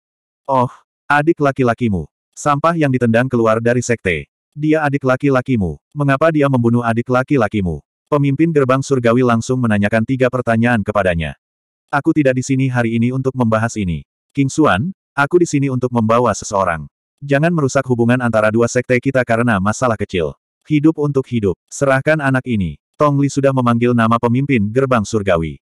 Oh, adik laki-lakimu. Sampah yang ditendang keluar dari sekte. Dia adik laki-lakimu. Mengapa dia membunuh adik laki-lakimu? Pemimpin gerbang surgawi langsung menanyakan tiga pertanyaan kepadanya. Aku tidak di sini hari ini untuk membahas ini. King Xuan, aku di sini untuk membawa seseorang. Jangan merusak hubungan antara dua sekte kita karena masalah kecil. Hidup untuk hidup. Serahkan anak ini. Tong Li sudah memanggil nama pemimpin gerbang surgawi.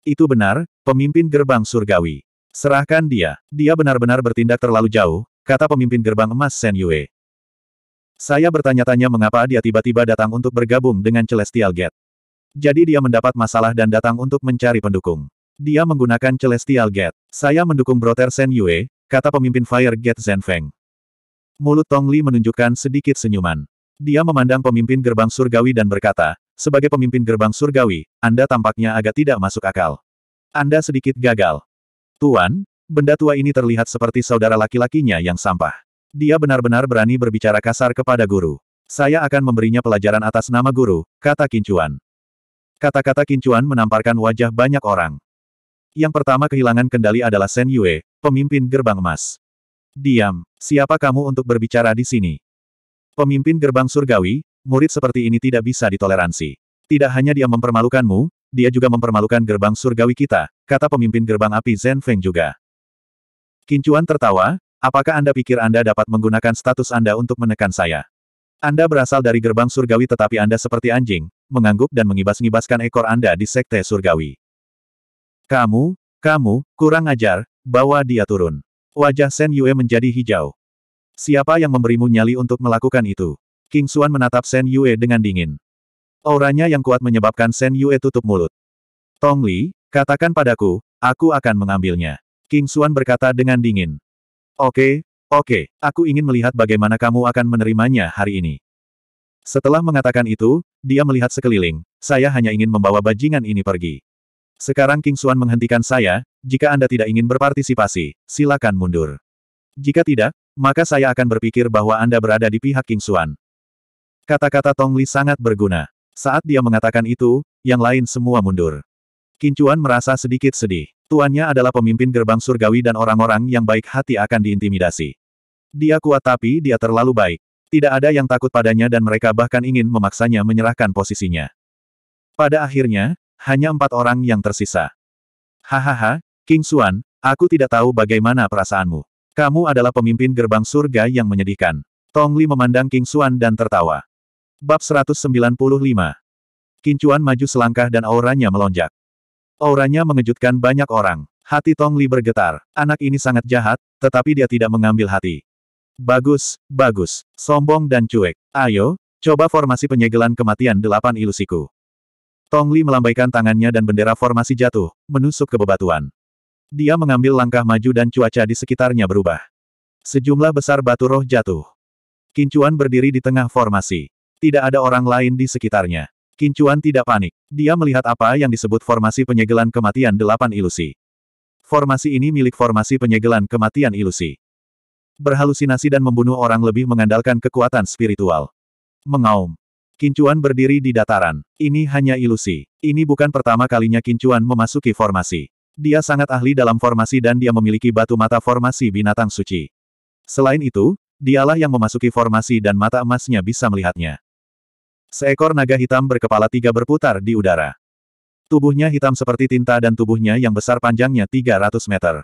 Itu benar, pemimpin gerbang surgawi. Serahkan dia. Dia benar-benar bertindak terlalu jauh, kata pemimpin gerbang emas Sen Yue. Saya bertanya-tanya mengapa dia tiba-tiba datang untuk bergabung dengan Celestial Gate. Jadi dia mendapat masalah dan datang untuk mencari pendukung. Dia menggunakan Celestial Gate. Saya mendukung Brother Shen Yue, kata pemimpin Fire Gate Zhen Feng. Mulut Tong Li menunjukkan sedikit senyuman. Dia memandang pemimpin gerbang surgawi dan berkata, sebagai pemimpin gerbang surgawi, Anda tampaknya agak tidak masuk akal. Anda sedikit gagal. Tuan, benda tua ini terlihat seperti saudara laki-lakinya yang sampah. Dia benar-benar berani berbicara kasar kepada guru. Saya akan memberinya pelajaran atas nama guru, kata Kincuan. Kata-kata Kincuan menamparkan wajah banyak orang. Yang pertama kehilangan kendali adalah Sen Yue, pemimpin gerbang emas. Diam, siapa kamu untuk berbicara di sini? Pemimpin gerbang surgawi, murid seperti ini tidak bisa ditoleransi. Tidak hanya dia mempermalukanmu, dia juga mempermalukan gerbang surgawi kita, kata pemimpin gerbang api Zen Feng juga. Kincuan tertawa, Apakah Anda pikir Anda dapat menggunakan status Anda untuk menekan saya? Anda berasal dari gerbang surgawi tetapi Anda seperti anjing, mengangguk dan mengibas-ngibaskan ekor Anda di sekte surgawi. Kamu, kamu, kurang ajar, bawa dia turun. Wajah Shen Yue menjadi hijau. Siapa yang memberimu nyali untuk melakukan itu? King Xuan menatap Shen Yue dengan dingin. Auranya yang kuat menyebabkan Shen Yue tutup mulut. Tong Li, katakan padaku, aku akan mengambilnya. King Xuan berkata dengan dingin. Oke, oke, aku ingin melihat bagaimana kamu akan menerimanya hari ini. Setelah mengatakan itu, dia melihat sekeliling, saya hanya ingin membawa bajingan ini pergi. Sekarang King Xuan menghentikan saya, jika Anda tidak ingin berpartisipasi, silakan mundur. Jika tidak, maka saya akan berpikir bahwa Anda berada di pihak King Suan. Kata-kata Tong Li sangat berguna. Saat dia mengatakan itu, yang lain semua mundur. Kincuan merasa sedikit sedih. Tuannya adalah pemimpin gerbang surgawi dan orang-orang yang baik hati akan diintimidasi. Dia kuat tapi dia terlalu baik. Tidak ada yang takut padanya dan mereka bahkan ingin memaksanya menyerahkan posisinya. Pada akhirnya, hanya empat orang yang tersisa. Hahaha, King Xuan, aku tidak tahu bagaimana perasaanmu. Kamu adalah pemimpin gerbang surga yang menyedihkan. Tong Li memandang King Xuan dan tertawa. Bab 195 King Chuan maju selangkah dan auranya melonjak. Auranya mengejutkan banyak orang. Hati Tong Li bergetar. Anak ini sangat jahat, tetapi dia tidak mengambil hati. Bagus, bagus. Sombong dan cuek. Ayo, coba formasi penyegelan kematian delapan ilusiku. Tong Li melambaikan tangannya dan bendera formasi jatuh, menusuk ke bebatuan. Dia mengambil langkah maju dan cuaca di sekitarnya berubah. Sejumlah besar batu roh jatuh. Kincuan berdiri di tengah formasi. Tidak ada orang lain di sekitarnya. Kincuan tidak panik. Dia melihat apa yang disebut formasi penyegelan kematian delapan ilusi. Formasi ini milik formasi penyegelan kematian ilusi. Berhalusinasi dan membunuh orang lebih mengandalkan kekuatan spiritual. Mengaum. Kincuan berdiri di dataran. Ini hanya ilusi. Ini bukan pertama kalinya Kincuan memasuki formasi. Dia sangat ahli dalam formasi dan dia memiliki batu mata formasi binatang suci. Selain itu, dialah yang memasuki formasi dan mata emasnya bisa melihatnya. Seekor naga hitam berkepala tiga berputar di udara. Tubuhnya hitam seperti tinta dan tubuhnya yang besar panjangnya 300 meter.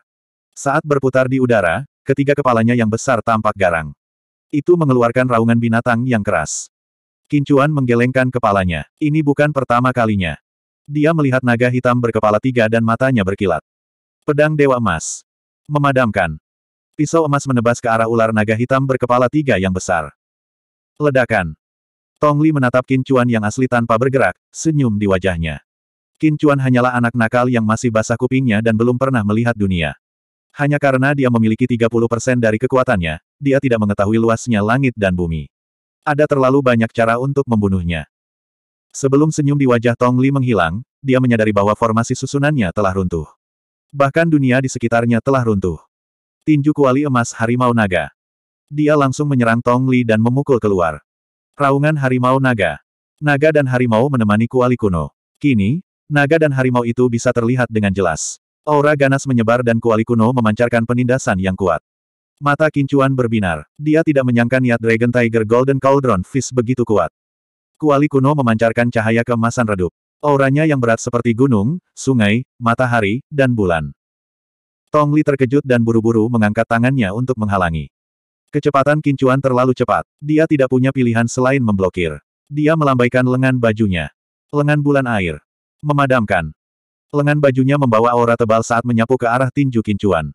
Saat berputar di udara, ketiga kepalanya yang besar tampak garang. Itu mengeluarkan raungan binatang yang keras. Kincuan menggelengkan kepalanya. Ini bukan pertama kalinya. Dia melihat naga hitam berkepala tiga dan matanya berkilat. Pedang Dewa Emas. Memadamkan. Pisau emas menebas ke arah ular naga hitam berkepala tiga yang besar. Ledakan. Tong Li menatap Qin Chuan yang asli tanpa bergerak, senyum di wajahnya. Qin Chuan hanyalah anak nakal yang masih basah kupingnya dan belum pernah melihat dunia. Hanya karena dia memiliki 30% dari kekuatannya, dia tidak mengetahui luasnya langit dan bumi. Ada terlalu banyak cara untuk membunuhnya. Sebelum senyum di wajah Tong Li menghilang, dia menyadari bahwa formasi susunannya telah runtuh. Bahkan dunia di sekitarnya telah runtuh. Tinju kuali emas harimau naga. Dia langsung menyerang Tong Li dan memukul keluar. Raungan Harimau Naga. Naga dan harimau menemani Kuali kuno. Kini, naga dan harimau itu bisa terlihat dengan jelas. Aura ganas menyebar dan Kuali kuno memancarkan penindasan yang kuat. Mata Kincuan berbinar. Dia tidak menyangka niat Dragon Tiger Golden Cauldron Fist begitu kuat. Kuali kuno memancarkan cahaya kemasan redup. Auranya yang berat seperti gunung, sungai, matahari, dan bulan. Tongli terkejut dan buru-buru mengangkat tangannya untuk menghalangi. Kecepatan kincuan terlalu cepat. Dia tidak punya pilihan selain memblokir. Dia melambaikan lengan bajunya. Lengan bulan air. Memadamkan. Lengan bajunya membawa aura tebal saat menyapu ke arah tinju kincuan.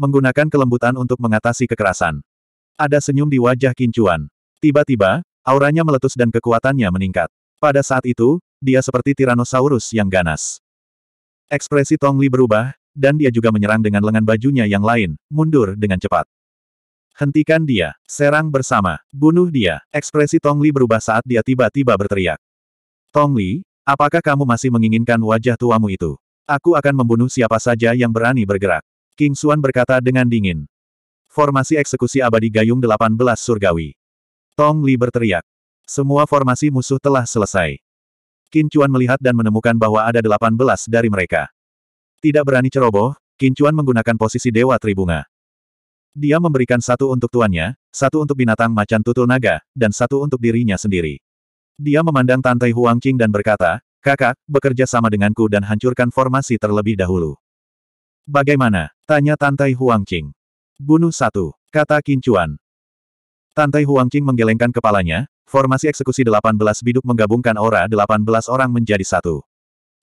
Menggunakan kelembutan untuk mengatasi kekerasan. Ada senyum di wajah kincuan. Tiba-tiba, auranya meletus dan kekuatannya meningkat. Pada saat itu, dia seperti Tyrannosaurus yang ganas. Ekspresi Tong Li berubah, dan dia juga menyerang dengan lengan bajunya yang lain, mundur dengan cepat. Hentikan dia. Serang bersama. Bunuh dia. Ekspresi Tong Li berubah saat dia tiba-tiba berteriak. Tong Li, apakah kamu masih menginginkan wajah tuamu itu? Aku akan membunuh siapa saja yang berani bergerak. King Xuan berkata dengan dingin. Formasi eksekusi abadi gayung 18 surgawi. Tong Li berteriak. Semua formasi musuh telah selesai. Qin Chuan melihat dan menemukan bahwa ada 18 dari mereka. Tidak berani ceroboh, Qin Chuan menggunakan posisi Dewa Tribunga. Dia memberikan satu untuk tuannya, satu untuk binatang macan tutul naga, dan satu untuk dirinya sendiri. Dia memandang Tantai Huang Qing dan berkata, Kakak, bekerja sama denganku dan hancurkan formasi terlebih dahulu. Bagaimana? Tanya Tantai Huang Qing. Bunuh satu, kata Kincuan. Tantai Huang Qing menggelengkan kepalanya, formasi eksekusi 18 biduk menggabungkan aura 18 orang menjadi satu.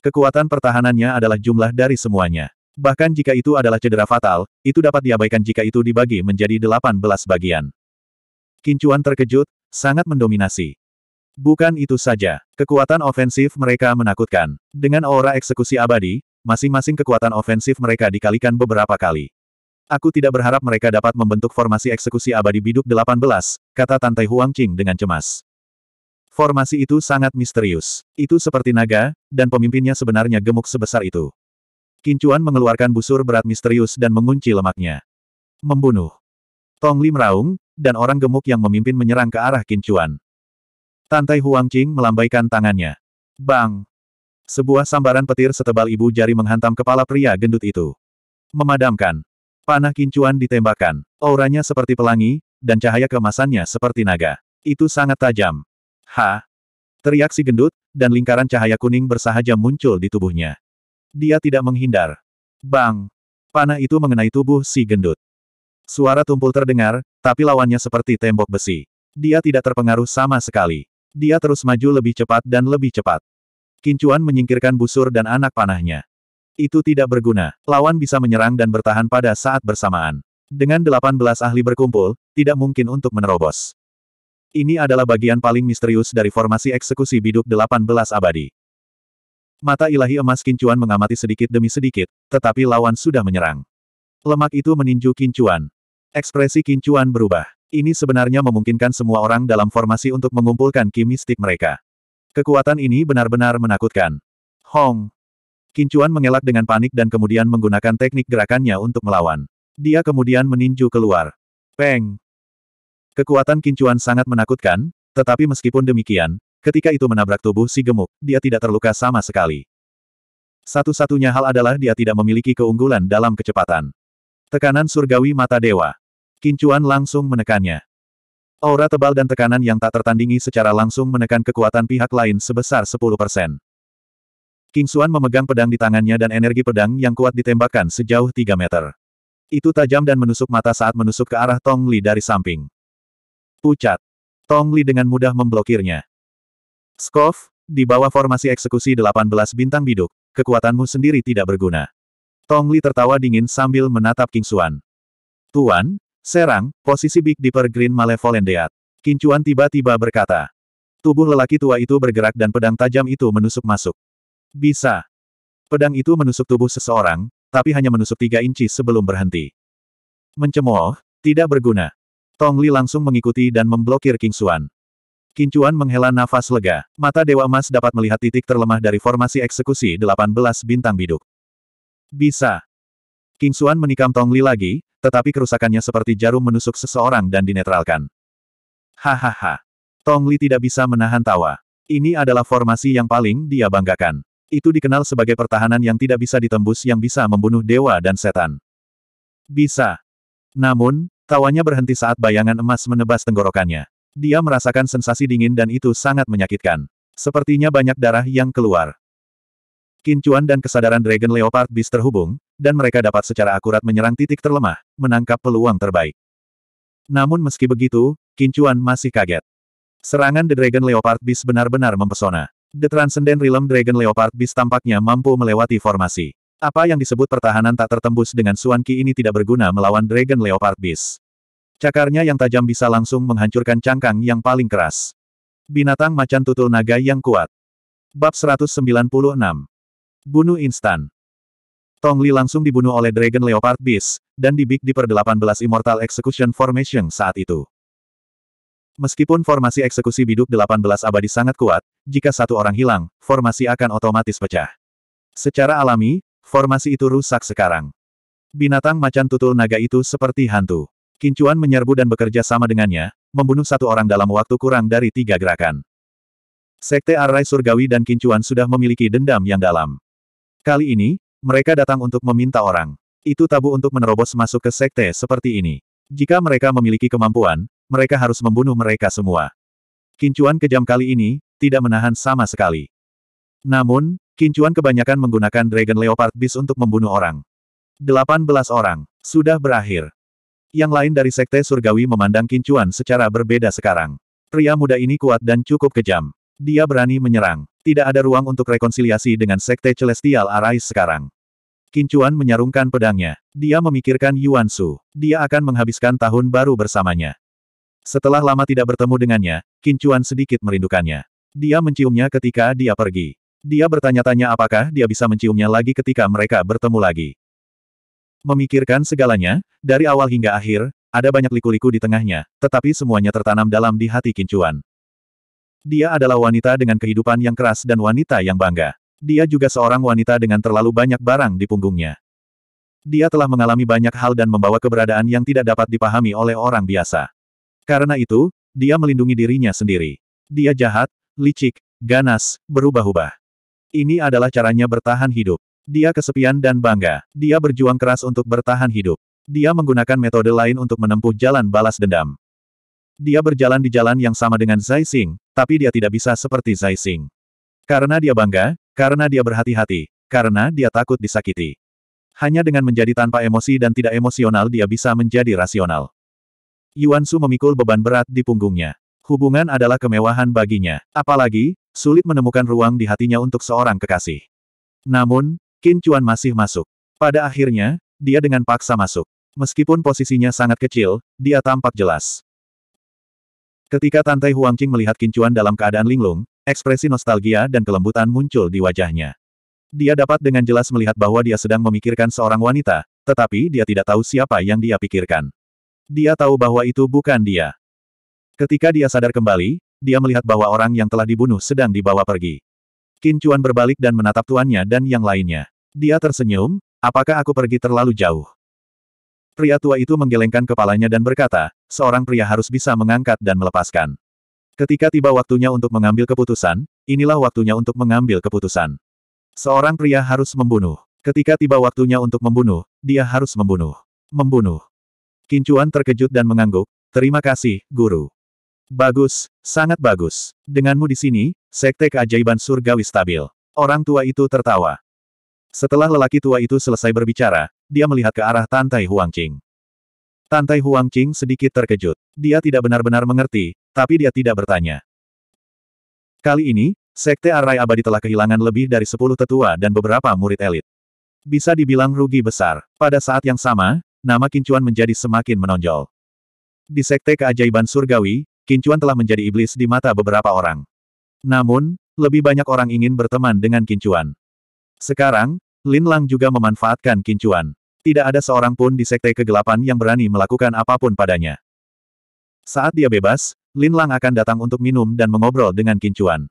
Kekuatan pertahanannya adalah jumlah dari semuanya. Bahkan jika itu adalah cedera fatal, itu dapat diabaikan jika itu dibagi menjadi 18 bagian. Kincuan terkejut, sangat mendominasi. Bukan itu saja, kekuatan ofensif mereka menakutkan. Dengan aura eksekusi abadi, masing-masing kekuatan ofensif mereka dikalikan beberapa kali. Aku tidak berharap mereka dapat membentuk formasi eksekusi abadi biduk 18, kata Tantai Huang Qing dengan cemas. Formasi itu sangat misterius. Itu seperti naga, dan pemimpinnya sebenarnya gemuk sebesar itu. Kincuan mengeluarkan busur berat misterius dan mengunci lemaknya. Membunuh. Tong Li meraung, dan orang gemuk yang memimpin menyerang ke arah Kincuan. Tantai Qing melambaikan tangannya. Bang! Sebuah sambaran petir setebal ibu jari menghantam kepala pria gendut itu. Memadamkan. Panah Kincuan ditembakkan. Auranya seperti pelangi, dan cahaya kemasannya seperti naga. Itu sangat tajam. Ha! Teriak si gendut, dan lingkaran cahaya kuning bersahaja muncul di tubuhnya. Dia tidak menghindar. Bang! Panah itu mengenai tubuh si gendut. Suara tumpul terdengar, tapi lawannya seperti tembok besi. Dia tidak terpengaruh sama sekali. Dia terus maju lebih cepat dan lebih cepat. Kincuan menyingkirkan busur dan anak panahnya. Itu tidak berguna. Lawan bisa menyerang dan bertahan pada saat bersamaan. Dengan 18 ahli berkumpul, tidak mungkin untuk menerobos. Ini adalah bagian paling misterius dari formasi eksekusi biduk 18 abadi. Mata ilahi emas Kincuan mengamati sedikit demi sedikit, tetapi lawan sudah menyerang. Lemak itu meninju Kincuan. Ekspresi Kincuan berubah. Ini sebenarnya memungkinkan semua orang dalam formasi untuk mengumpulkan kimistik mereka. Kekuatan ini benar-benar menakutkan. Hong. Kincuan mengelak dengan panik dan kemudian menggunakan teknik gerakannya untuk melawan. Dia kemudian meninju keluar. Peng. Kekuatan Kincuan sangat menakutkan, tetapi meskipun demikian, Ketika itu menabrak tubuh si gemuk, dia tidak terluka sama sekali. Satu-satunya hal adalah dia tidak memiliki keunggulan dalam kecepatan. Tekanan surgawi mata dewa. Kincuan langsung menekannya. Aura tebal dan tekanan yang tak tertandingi secara langsung menekan kekuatan pihak lain sebesar 10%. King Xuan memegang pedang di tangannya dan energi pedang yang kuat ditembakkan sejauh 3 meter. Itu tajam dan menusuk mata saat menusuk ke arah Tong Li dari samping. Pucat. Tong Li dengan mudah memblokirnya. Skov, di bawah formasi eksekusi 18 bintang biduk, kekuatanmu sendiri tidak berguna. Tong Li tertawa dingin sambil menatap King Xuan. Tuan, serang, posisi Big Dipper Green Malevolent Deat. King Xuan tiba-tiba berkata. Tubuh lelaki tua itu bergerak dan pedang tajam itu menusuk masuk. Bisa. Pedang itu menusuk tubuh seseorang, tapi hanya menusuk tiga inci sebelum berhenti. Mencemooh, tidak berguna. Tong Li langsung mengikuti dan memblokir King Xuan. Kincuan menghela nafas lega. Mata Dewa Emas dapat melihat titik terlemah dari formasi eksekusi 18 bintang biduk. Bisa. Kingsuan menikam Tong Li lagi, tetapi kerusakannya seperti jarum menusuk seseorang dan dinetralkan. Hahaha. Tong Li tidak bisa menahan tawa. Ini adalah formasi yang paling dia banggakan. Itu dikenal sebagai pertahanan yang tidak bisa ditembus yang bisa membunuh dewa dan setan. Bisa. Namun, tawanya berhenti saat bayangan emas menebas tenggorokannya. Dia merasakan sensasi dingin dan itu sangat menyakitkan. Sepertinya banyak darah yang keluar. Kincuan dan kesadaran Dragon Leopard Beast terhubung, dan mereka dapat secara akurat menyerang titik terlemah, menangkap peluang terbaik. Namun meski begitu, Kincuan masih kaget. Serangan The Dragon Leopard Beast benar-benar mempesona. The Transcendent Realm Dragon Leopard Beast tampaknya mampu melewati formasi. Apa yang disebut pertahanan tak tertembus dengan Suan Qi ini tidak berguna melawan Dragon Leopard Beast. Cakarnya yang tajam bisa langsung menghancurkan cangkang yang paling keras. Binatang macan tutul naga yang kuat. Bab 196. Bunuh instan. Tong Li langsung dibunuh oleh Dragon Leopard Beast, dan dibik di per 18 Immortal Execution Formation saat itu. Meskipun formasi eksekusi biduk 18 abadi sangat kuat, jika satu orang hilang, formasi akan otomatis pecah. Secara alami, formasi itu rusak sekarang. Binatang macan tutul naga itu seperti hantu. Kincuan menyerbu dan bekerja sama dengannya, membunuh satu orang dalam waktu kurang dari tiga gerakan. Sekte Arai Surgawi dan Kincuan sudah memiliki dendam yang dalam. Kali ini, mereka datang untuk meminta orang. Itu tabu untuk menerobos masuk ke sekte seperti ini. Jika mereka memiliki kemampuan, mereka harus membunuh mereka semua. Kincuan kejam kali ini, tidak menahan sama sekali. Namun, Kincuan kebanyakan menggunakan Dragon Leopard Beast untuk membunuh orang. 18 orang, sudah berakhir. Yang lain dari Sekte Surgawi memandang Kincuan secara berbeda sekarang. Pria muda ini kuat dan cukup kejam. Dia berani menyerang. Tidak ada ruang untuk rekonsiliasi dengan Sekte Celestial Arais sekarang. Kincuan menyarungkan pedangnya. Dia memikirkan Yuan Su. Dia akan menghabiskan tahun baru bersamanya. Setelah lama tidak bertemu dengannya, Kincuan sedikit merindukannya. Dia menciumnya ketika dia pergi. Dia bertanya-tanya apakah dia bisa menciumnya lagi ketika mereka bertemu lagi. Memikirkan segalanya, dari awal hingga akhir, ada banyak liku-liku di tengahnya, tetapi semuanya tertanam dalam di hati Kincuan. Dia adalah wanita dengan kehidupan yang keras dan wanita yang bangga. Dia juga seorang wanita dengan terlalu banyak barang di punggungnya. Dia telah mengalami banyak hal dan membawa keberadaan yang tidak dapat dipahami oleh orang biasa. Karena itu, dia melindungi dirinya sendiri. Dia jahat, licik, ganas, berubah-ubah. Ini adalah caranya bertahan hidup. Dia kesepian dan bangga. Dia berjuang keras untuk bertahan hidup. Dia menggunakan metode lain untuk menempuh jalan balas dendam. Dia berjalan di jalan yang sama dengan Zai Xing, tapi dia tidak bisa seperti Zai Xing. Karena dia bangga, karena dia berhati-hati, karena dia takut disakiti. Hanya dengan menjadi tanpa emosi dan tidak emosional dia bisa menjadi rasional. Yuan Su memikul beban berat di punggungnya. Hubungan adalah kemewahan baginya. Apalagi, sulit menemukan ruang di hatinya untuk seorang kekasih. Namun, Qin Chuan masih masuk. Pada akhirnya, dia dengan paksa masuk. Meskipun posisinya sangat kecil, dia tampak jelas. Ketika Tante Qing melihat Kincuan dalam keadaan linglung, ekspresi nostalgia dan kelembutan muncul di wajahnya. Dia dapat dengan jelas melihat bahwa dia sedang memikirkan seorang wanita, tetapi dia tidak tahu siapa yang dia pikirkan. Dia tahu bahwa itu bukan dia. Ketika dia sadar kembali, dia melihat bahwa orang yang telah dibunuh sedang dibawa pergi. Qin Chuan berbalik dan menatap tuannya dan yang lainnya. Dia tersenyum, apakah aku pergi terlalu jauh? Pria tua itu menggelengkan kepalanya dan berkata, seorang pria harus bisa mengangkat dan melepaskan. Ketika tiba waktunya untuk mengambil keputusan, inilah waktunya untuk mengambil keputusan. Seorang pria harus membunuh. Ketika tiba waktunya untuk membunuh, dia harus membunuh. Membunuh. Kincuan terkejut dan mengangguk, terima kasih, guru. Bagus, sangat bagus. Denganmu di sini, sekte keajaiban surgawi stabil. Orang tua itu tertawa. Setelah lelaki tua itu selesai berbicara, dia melihat ke arah Tantai Huangqing. Tantai Huangqing sedikit terkejut. Dia tidak benar-benar mengerti, tapi dia tidak bertanya. Kali ini, Sekte Arai Abadi telah kehilangan lebih dari 10 tetua dan beberapa murid elit. Bisa dibilang rugi besar. Pada saat yang sama, nama Kincuan menjadi semakin menonjol. Di Sekte Keajaiban Surgawi, Kincuan telah menjadi iblis di mata beberapa orang. Namun, lebih banyak orang ingin berteman dengan Kincuan. Sekarang, Lin Lang juga memanfaatkan Kincuan. Tidak ada seorang pun di sekte kegelapan yang berani melakukan apapun padanya. Saat dia bebas, Lin Lang akan datang untuk minum dan mengobrol dengan Kincuan.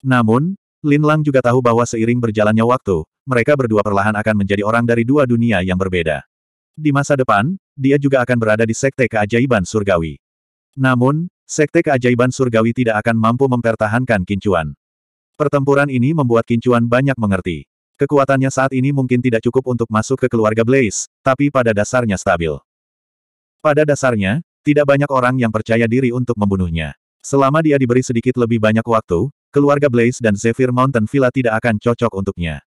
Namun, Lin Lang juga tahu bahwa seiring berjalannya waktu, mereka berdua perlahan akan menjadi orang dari dua dunia yang berbeda. Di masa depan, dia juga akan berada di sekte keajaiban surgawi. Namun, Sekte Keajaiban Surgawi tidak akan mampu mempertahankan Kincuan. Pertempuran ini membuat Kincuan banyak mengerti. Kekuatannya saat ini mungkin tidak cukup untuk masuk ke keluarga Blaze, tapi pada dasarnya stabil. Pada dasarnya, tidak banyak orang yang percaya diri untuk membunuhnya. Selama dia diberi sedikit lebih banyak waktu, keluarga Blaze dan Zephyr Mountain Villa tidak akan cocok untuknya.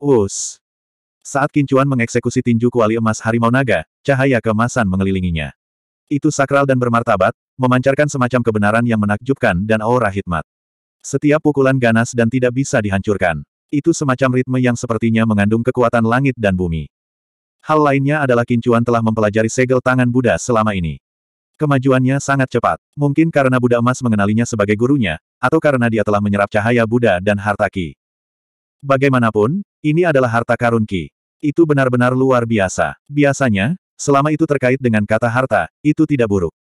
Us. Saat Kincuan mengeksekusi tinju kuali emas harimau naga, cahaya kemasan mengelilinginya. Itu sakral dan bermartabat, memancarkan semacam kebenaran yang menakjubkan dan aura hikmat. Setiap pukulan ganas dan tidak bisa dihancurkan. Itu semacam ritme yang sepertinya mengandung kekuatan langit dan bumi. Hal lainnya adalah Kincuan telah mempelajari segel tangan Buddha selama ini. Kemajuannya sangat cepat, mungkin karena Buddha emas mengenalinya sebagai gurunya, atau karena dia telah menyerap cahaya Buddha dan harta Ki. Bagaimanapun, ini adalah harta karun Ki. Itu benar-benar luar biasa. Biasanya, Selama itu terkait dengan kata harta, itu tidak buruk.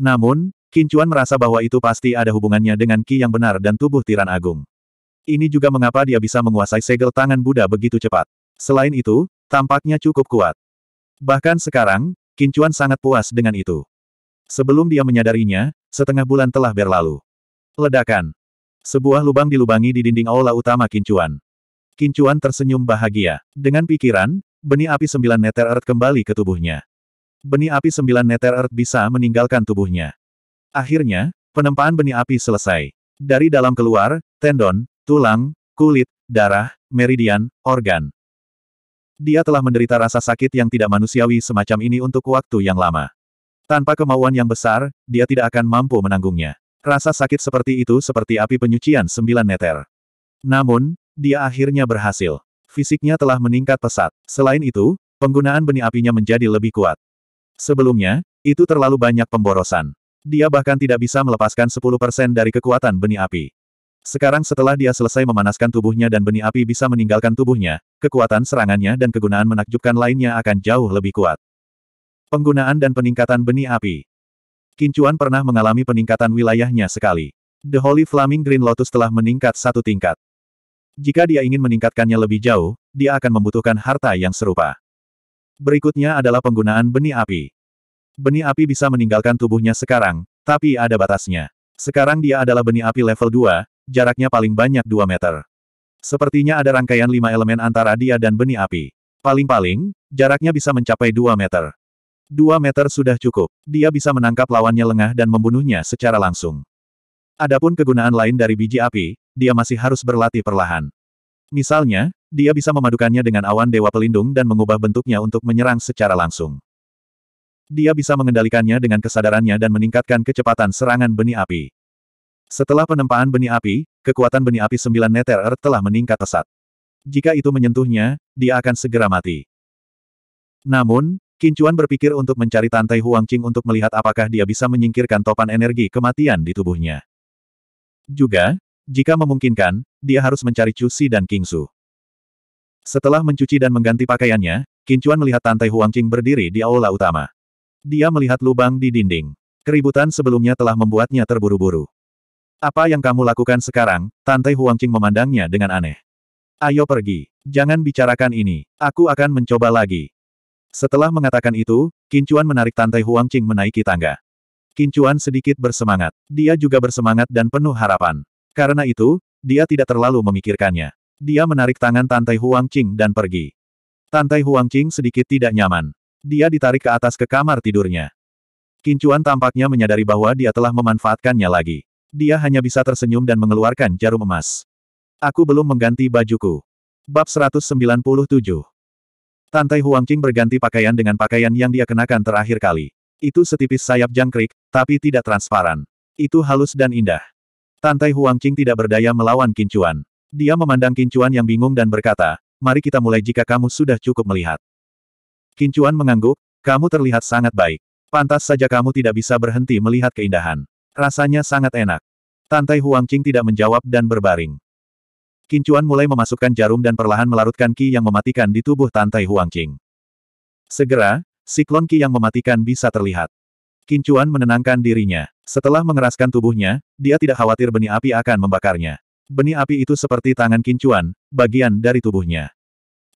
Namun, Kincuan merasa bahwa itu pasti ada hubungannya dengan Ki yang benar dan tubuh Tiran Agung. Ini juga mengapa dia bisa menguasai segel tangan Buddha begitu cepat. Selain itu, tampaknya cukup kuat. Bahkan sekarang, Kincuan sangat puas dengan itu. Sebelum dia menyadarinya, setengah bulan telah berlalu. Ledakan. Sebuah lubang dilubangi di dinding aula utama Kincuan. Kincuan tersenyum bahagia. Dengan pikiran, benih api sembilan Nether Earth kembali ke tubuhnya. Benih api sembilan Nether Earth bisa meninggalkan tubuhnya. Akhirnya, penempaan benih api selesai. Dari dalam keluar, tendon, tulang, kulit, darah, meridian, organ. Dia telah menderita rasa sakit yang tidak manusiawi semacam ini untuk waktu yang lama. Tanpa kemauan yang besar, dia tidak akan mampu menanggungnya. Rasa sakit seperti itu seperti api penyucian sembilan neter. Namun, dia akhirnya berhasil fisiknya telah meningkat pesat. Selain itu, penggunaan benih apinya menjadi lebih kuat. Sebelumnya, itu terlalu banyak pemborosan. Dia bahkan tidak bisa melepaskan 10% dari kekuatan benih api. Sekarang setelah dia selesai memanaskan tubuhnya dan benih api bisa meninggalkan tubuhnya, kekuatan serangannya dan kegunaan menakjubkan lainnya akan jauh lebih kuat. Penggunaan dan peningkatan benih api Kincuan pernah mengalami peningkatan wilayahnya sekali. The Holy Flaming Green Lotus telah meningkat satu tingkat. Jika dia ingin meningkatkannya lebih jauh, dia akan membutuhkan harta yang serupa. Berikutnya adalah penggunaan benih api. Benih api bisa meninggalkan tubuhnya sekarang, tapi ada batasnya. Sekarang dia adalah benih api level 2, jaraknya paling banyak 2 meter. Sepertinya ada rangkaian lima elemen antara dia dan benih api. Paling-paling, jaraknya bisa mencapai 2 meter. 2 meter sudah cukup. Dia bisa menangkap lawannya lengah dan membunuhnya secara langsung. Adapun kegunaan lain dari biji api, dia masih harus berlatih perlahan. Misalnya, dia bisa memadukannya dengan awan dewa pelindung dan mengubah bentuknya untuk menyerang secara langsung. Dia bisa mengendalikannya dengan kesadarannya dan meningkatkan kecepatan serangan benih api. Setelah penempaan benih api, kekuatan benih api sembilan Nether Earth telah meningkat pesat. Jika itu menyentuhnya, dia akan segera mati. Namun, Kincuan berpikir untuk mencari Tantai Huangqing untuk melihat apakah dia bisa menyingkirkan topan energi kematian di tubuhnya. Juga, jika memungkinkan, dia harus mencari Chu Si dan King Su. Setelah mencuci dan mengganti pakaiannya, Kincuan melihat Tante Huangqing berdiri di aula utama. Dia melihat lubang di dinding. Keributan sebelumnya telah membuatnya terburu-buru. Apa yang kamu lakukan sekarang? Tante Huangqing memandangnya dengan aneh. Ayo pergi. Jangan bicarakan ini. Aku akan mencoba lagi. Setelah mengatakan itu, Kincuan menarik Tante Huangqing menaiki tangga. Kincuan sedikit bersemangat. Dia juga bersemangat dan penuh harapan. Karena itu, dia tidak terlalu memikirkannya. Dia menarik tangan Tantai Huang Qing dan pergi. Tantai Huang Qing sedikit tidak nyaman. Dia ditarik ke atas ke kamar tidurnya. Kincuan tampaknya menyadari bahwa dia telah memanfaatkannya lagi. Dia hanya bisa tersenyum dan mengeluarkan jarum emas. Aku belum mengganti bajuku. Bab 197 Tantai Huang Qing berganti pakaian dengan pakaian yang dia kenakan terakhir kali. Itu setipis sayap jangkrik, tapi tidak transparan. Itu halus dan indah. Tantai Huang Qing tidak berdaya melawan Kincuan. Dia memandang Kincuan yang bingung dan berkata, mari kita mulai jika kamu sudah cukup melihat. Kincuan mengangguk, kamu terlihat sangat baik. Pantas saja kamu tidak bisa berhenti melihat keindahan. Rasanya sangat enak. Tantai Huang Qing tidak menjawab dan berbaring. Kincuan mulai memasukkan jarum dan perlahan melarutkan Qi yang mematikan di tubuh Tantai Huang Qing. Segera, siklon Qi yang mematikan bisa terlihat. Kincuan menenangkan dirinya. Setelah mengeraskan tubuhnya, dia tidak khawatir benih api akan membakarnya. Benih api itu seperti tangan Kincuan, bagian dari tubuhnya.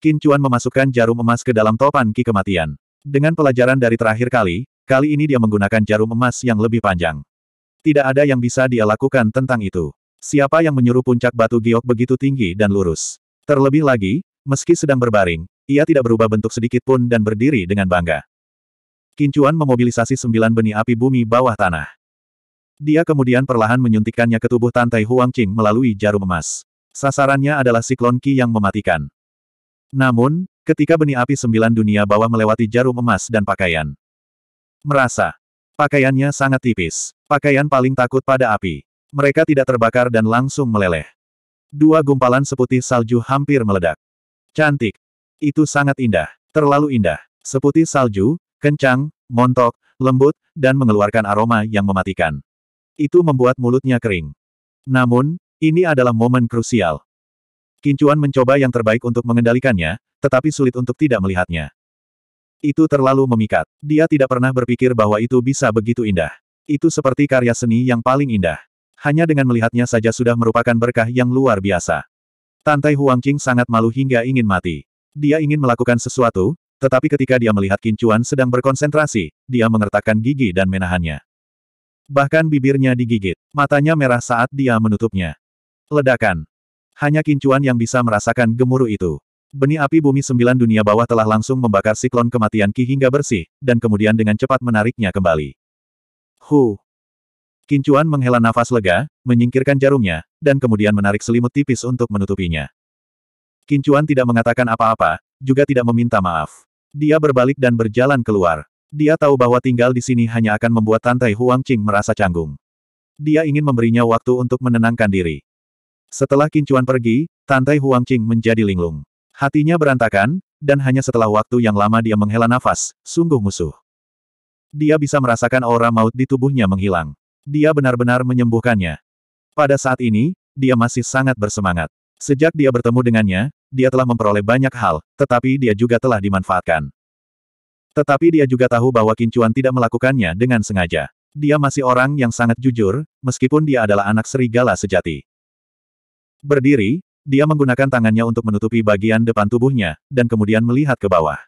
Kincuan memasukkan jarum emas ke dalam topan Ki Kematian. Dengan pelajaran dari terakhir kali, kali ini dia menggunakan jarum emas yang lebih panjang. Tidak ada yang bisa dia lakukan tentang itu. Siapa yang menyuruh puncak batu giok begitu tinggi dan lurus? Terlebih lagi, meski sedang berbaring, ia tidak berubah bentuk sedikit pun dan berdiri dengan bangga. Kincuan memobilisasi sembilan benih api bumi bawah tanah. Dia kemudian perlahan menyuntikkannya ke tubuh Tantai Huangqing melalui jarum emas. Sasarannya adalah siklon Qi yang mematikan. Namun, ketika benih api sembilan dunia bawah melewati jarum emas dan pakaian. Merasa. Pakaiannya sangat tipis. Pakaian paling takut pada api. Mereka tidak terbakar dan langsung meleleh. Dua gumpalan seputih salju hampir meledak. Cantik. Itu sangat indah. Terlalu indah. Seputih salju, Kencang, montok, lembut, dan mengeluarkan aroma yang mematikan. Itu membuat mulutnya kering. Namun, ini adalah momen krusial. Kincuan mencoba yang terbaik untuk mengendalikannya, tetapi sulit untuk tidak melihatnya. Itu terlalu memikat. Dia tidak pernah berpikir bahwa itu bisa begitu indah. Itu seperti karya seni yang paling indah. Hanya dengan melihatnya saja sudah merupakan berkah yang luar biasa. Tantai Huangqing sangat malu hingga ingin mati. Dia ingin melakukan sesuatu, tetapi ketika dia melihat Kincuan sedang berkonsentrasi, dia mengertakkan gigi dan menahannya. Bahkan bibirnya digigit. Matanya merah saat dia menutupnya. Ledakan. Hanya Kincuan yang bisa merasakan gemuruh itu. Benih api bumi sembilan dunia bawah telah langsung membakar siklon kematian Ki hingga bersih, dan kemudian dengan cepat menariknya kembali. Hu. Kincuan menghela nafas lega, menyingkirkan jarumnya, dan kemudian menarik selimut tipis untuk menutupinya. Kincuan tidak mengatakan apa-apa, juga tidak meminta maaf. Dia berbalik dan berjalan keluar. Dia tahu bahwa tinggal di sini hanya akan membuat Tantai Huang Qing merasa canggung. Dia ingin memberinya waktu untuk menenangkan diri. Setelah Kincuan pergi, Tantai Huang Qing menjadi linglung. Hatinya berantakan, dan hanya setelah waktu yang lama dia menghela nafas, sungguh musuh. Dia bisa merasakan aura maut di tubuhnya menghilang. Dia benar-benar menyembuhkannya. Pada saat ini, dia masih sangat bersemangat. Sejak dia bertemu dengannya, dia telah memperoleh banyak hal, tetapi dia juga telah dimanfaatkan. Tetapi dia juga tahu bahwa Kincuan tidak melakukannya dengan sengaja. Dia masih orang yang sangat jujur, meskipun dia adalah anak serigala sejati. Berdiri, dia menggunakan tangannya untuk menutupi bagian depan tubuhnya, dan kemudian melihat ke bawah.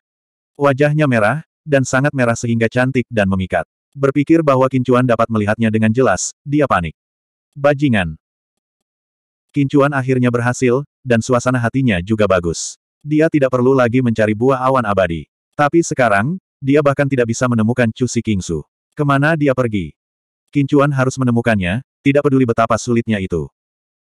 Wajahnya merah, dan sangat merah sehingga cantik dan memikat. Berpikir bahwa Kincuan dapat melihatnya dengan jelas, dia panik. Bajingan, Kincuan akhirnya berhasil, dan suasana hatinya juga bagus. Dia tidak perlu lagi mencari buah awan abadi. Tapi sekarang, dia bahkan tidak bisa menemukan Cusi Kingsu. Kemana dia pergi? Kincuan harus menemukannya, tidak peduli betapa sulitnya itu.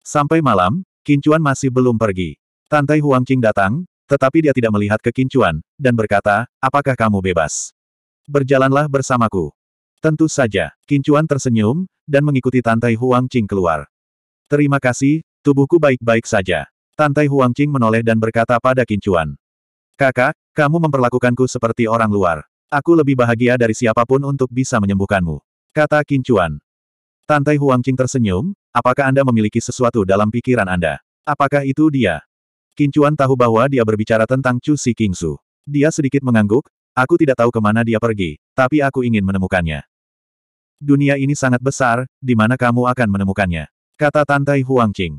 Sampai malam, Kincuan masih belum pergi. Tantai Huangqing datang, tetapi dia tidak melihat ke Kincuan, dan berkata, apakah kamu bebas? Berjalanlah bersamaku. Tentu saja, Kincuan tersenyum, dan mengikuti Tantai Huangqing keluar. Terima kasih, Tubuhku baik-baik saja. Tantai Qing menoleh dan berkata pada Kincuan. Kakak, kamu memperlakukanku seperti orang luar. Aku lebih bahagia dari siapapun untuk bisa menyembuhkanmu. Kata Kincuan. Tantai Qing tersenyum, apakah Anda memiliki sesuatu dalam pikiran Anda? Apakah itu dia? Kincuan tahu bahwa dia berbicara tentang Chu Si Kingsu. Dia sedikit mengangguk, aku tidak tahu kemana dia pergi, tapi aku ingin menemukannya. Dunia ini sangat besar, di mana kamu akan menemukannya? Kata Tantai Qing.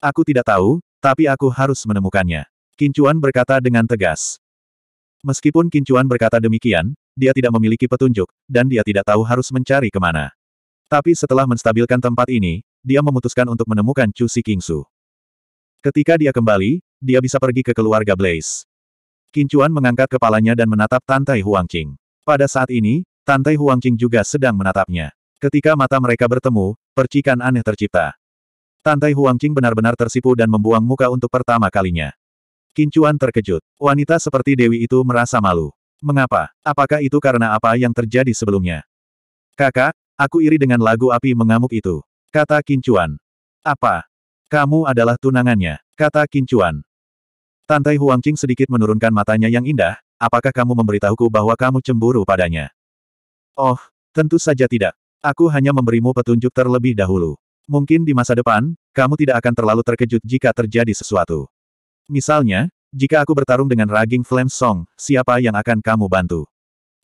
Aku tidak tahu, tapi aku harus menemukannya. Kincuan berkata dengan tegas. Meskipun Kincuan berkata demikian, dia tidak memiliki petunjuk, dan dia tidak tahu harus mencari kemana. Tapi setelah menstabilkan tempat ini, dia memutuskan untuk menemukan Chu Si Kingsu. Ketika dia kembali, dia bisa pergi ke keluarga Blaze. Kincuan mengangkat kepalanya dan menatap Tantai Huangqing. Pada saat ini, Tantai Huangqing juga sedang menatapnya. Ketika mata mereka bertemu, percikan aneh tercipta. Tantai Huangqing benar-benar tersipu dan membuang muka untuk pertama kalinya. Kincuan terkejut. Wanita seperti Dewi itu merasa malu. Mengapa? Apakah itu karena apa yang terjadi sebelumnya? Kakak, aku iri dengan lagu api mengamuk itu. Kata Kincuan. Apa? Kamu adalah tunangannya. Kata Kincuan. Tantai Huangqing sedikit menurunkan matanya yang indah. Apakah kamu memberitahuku bahwa kamu cemburu padanya? Oh, tentu saja tidak. Aku hanya memberimu petunjuk terlebih dahulu. Mungkin di masa depan, kamu tidak akan terlalu terkejut jika terjadi sesuatu. Misalnya, jika aku bertarung dengan Raging Flame Song, siapa yang akan kamu bantu?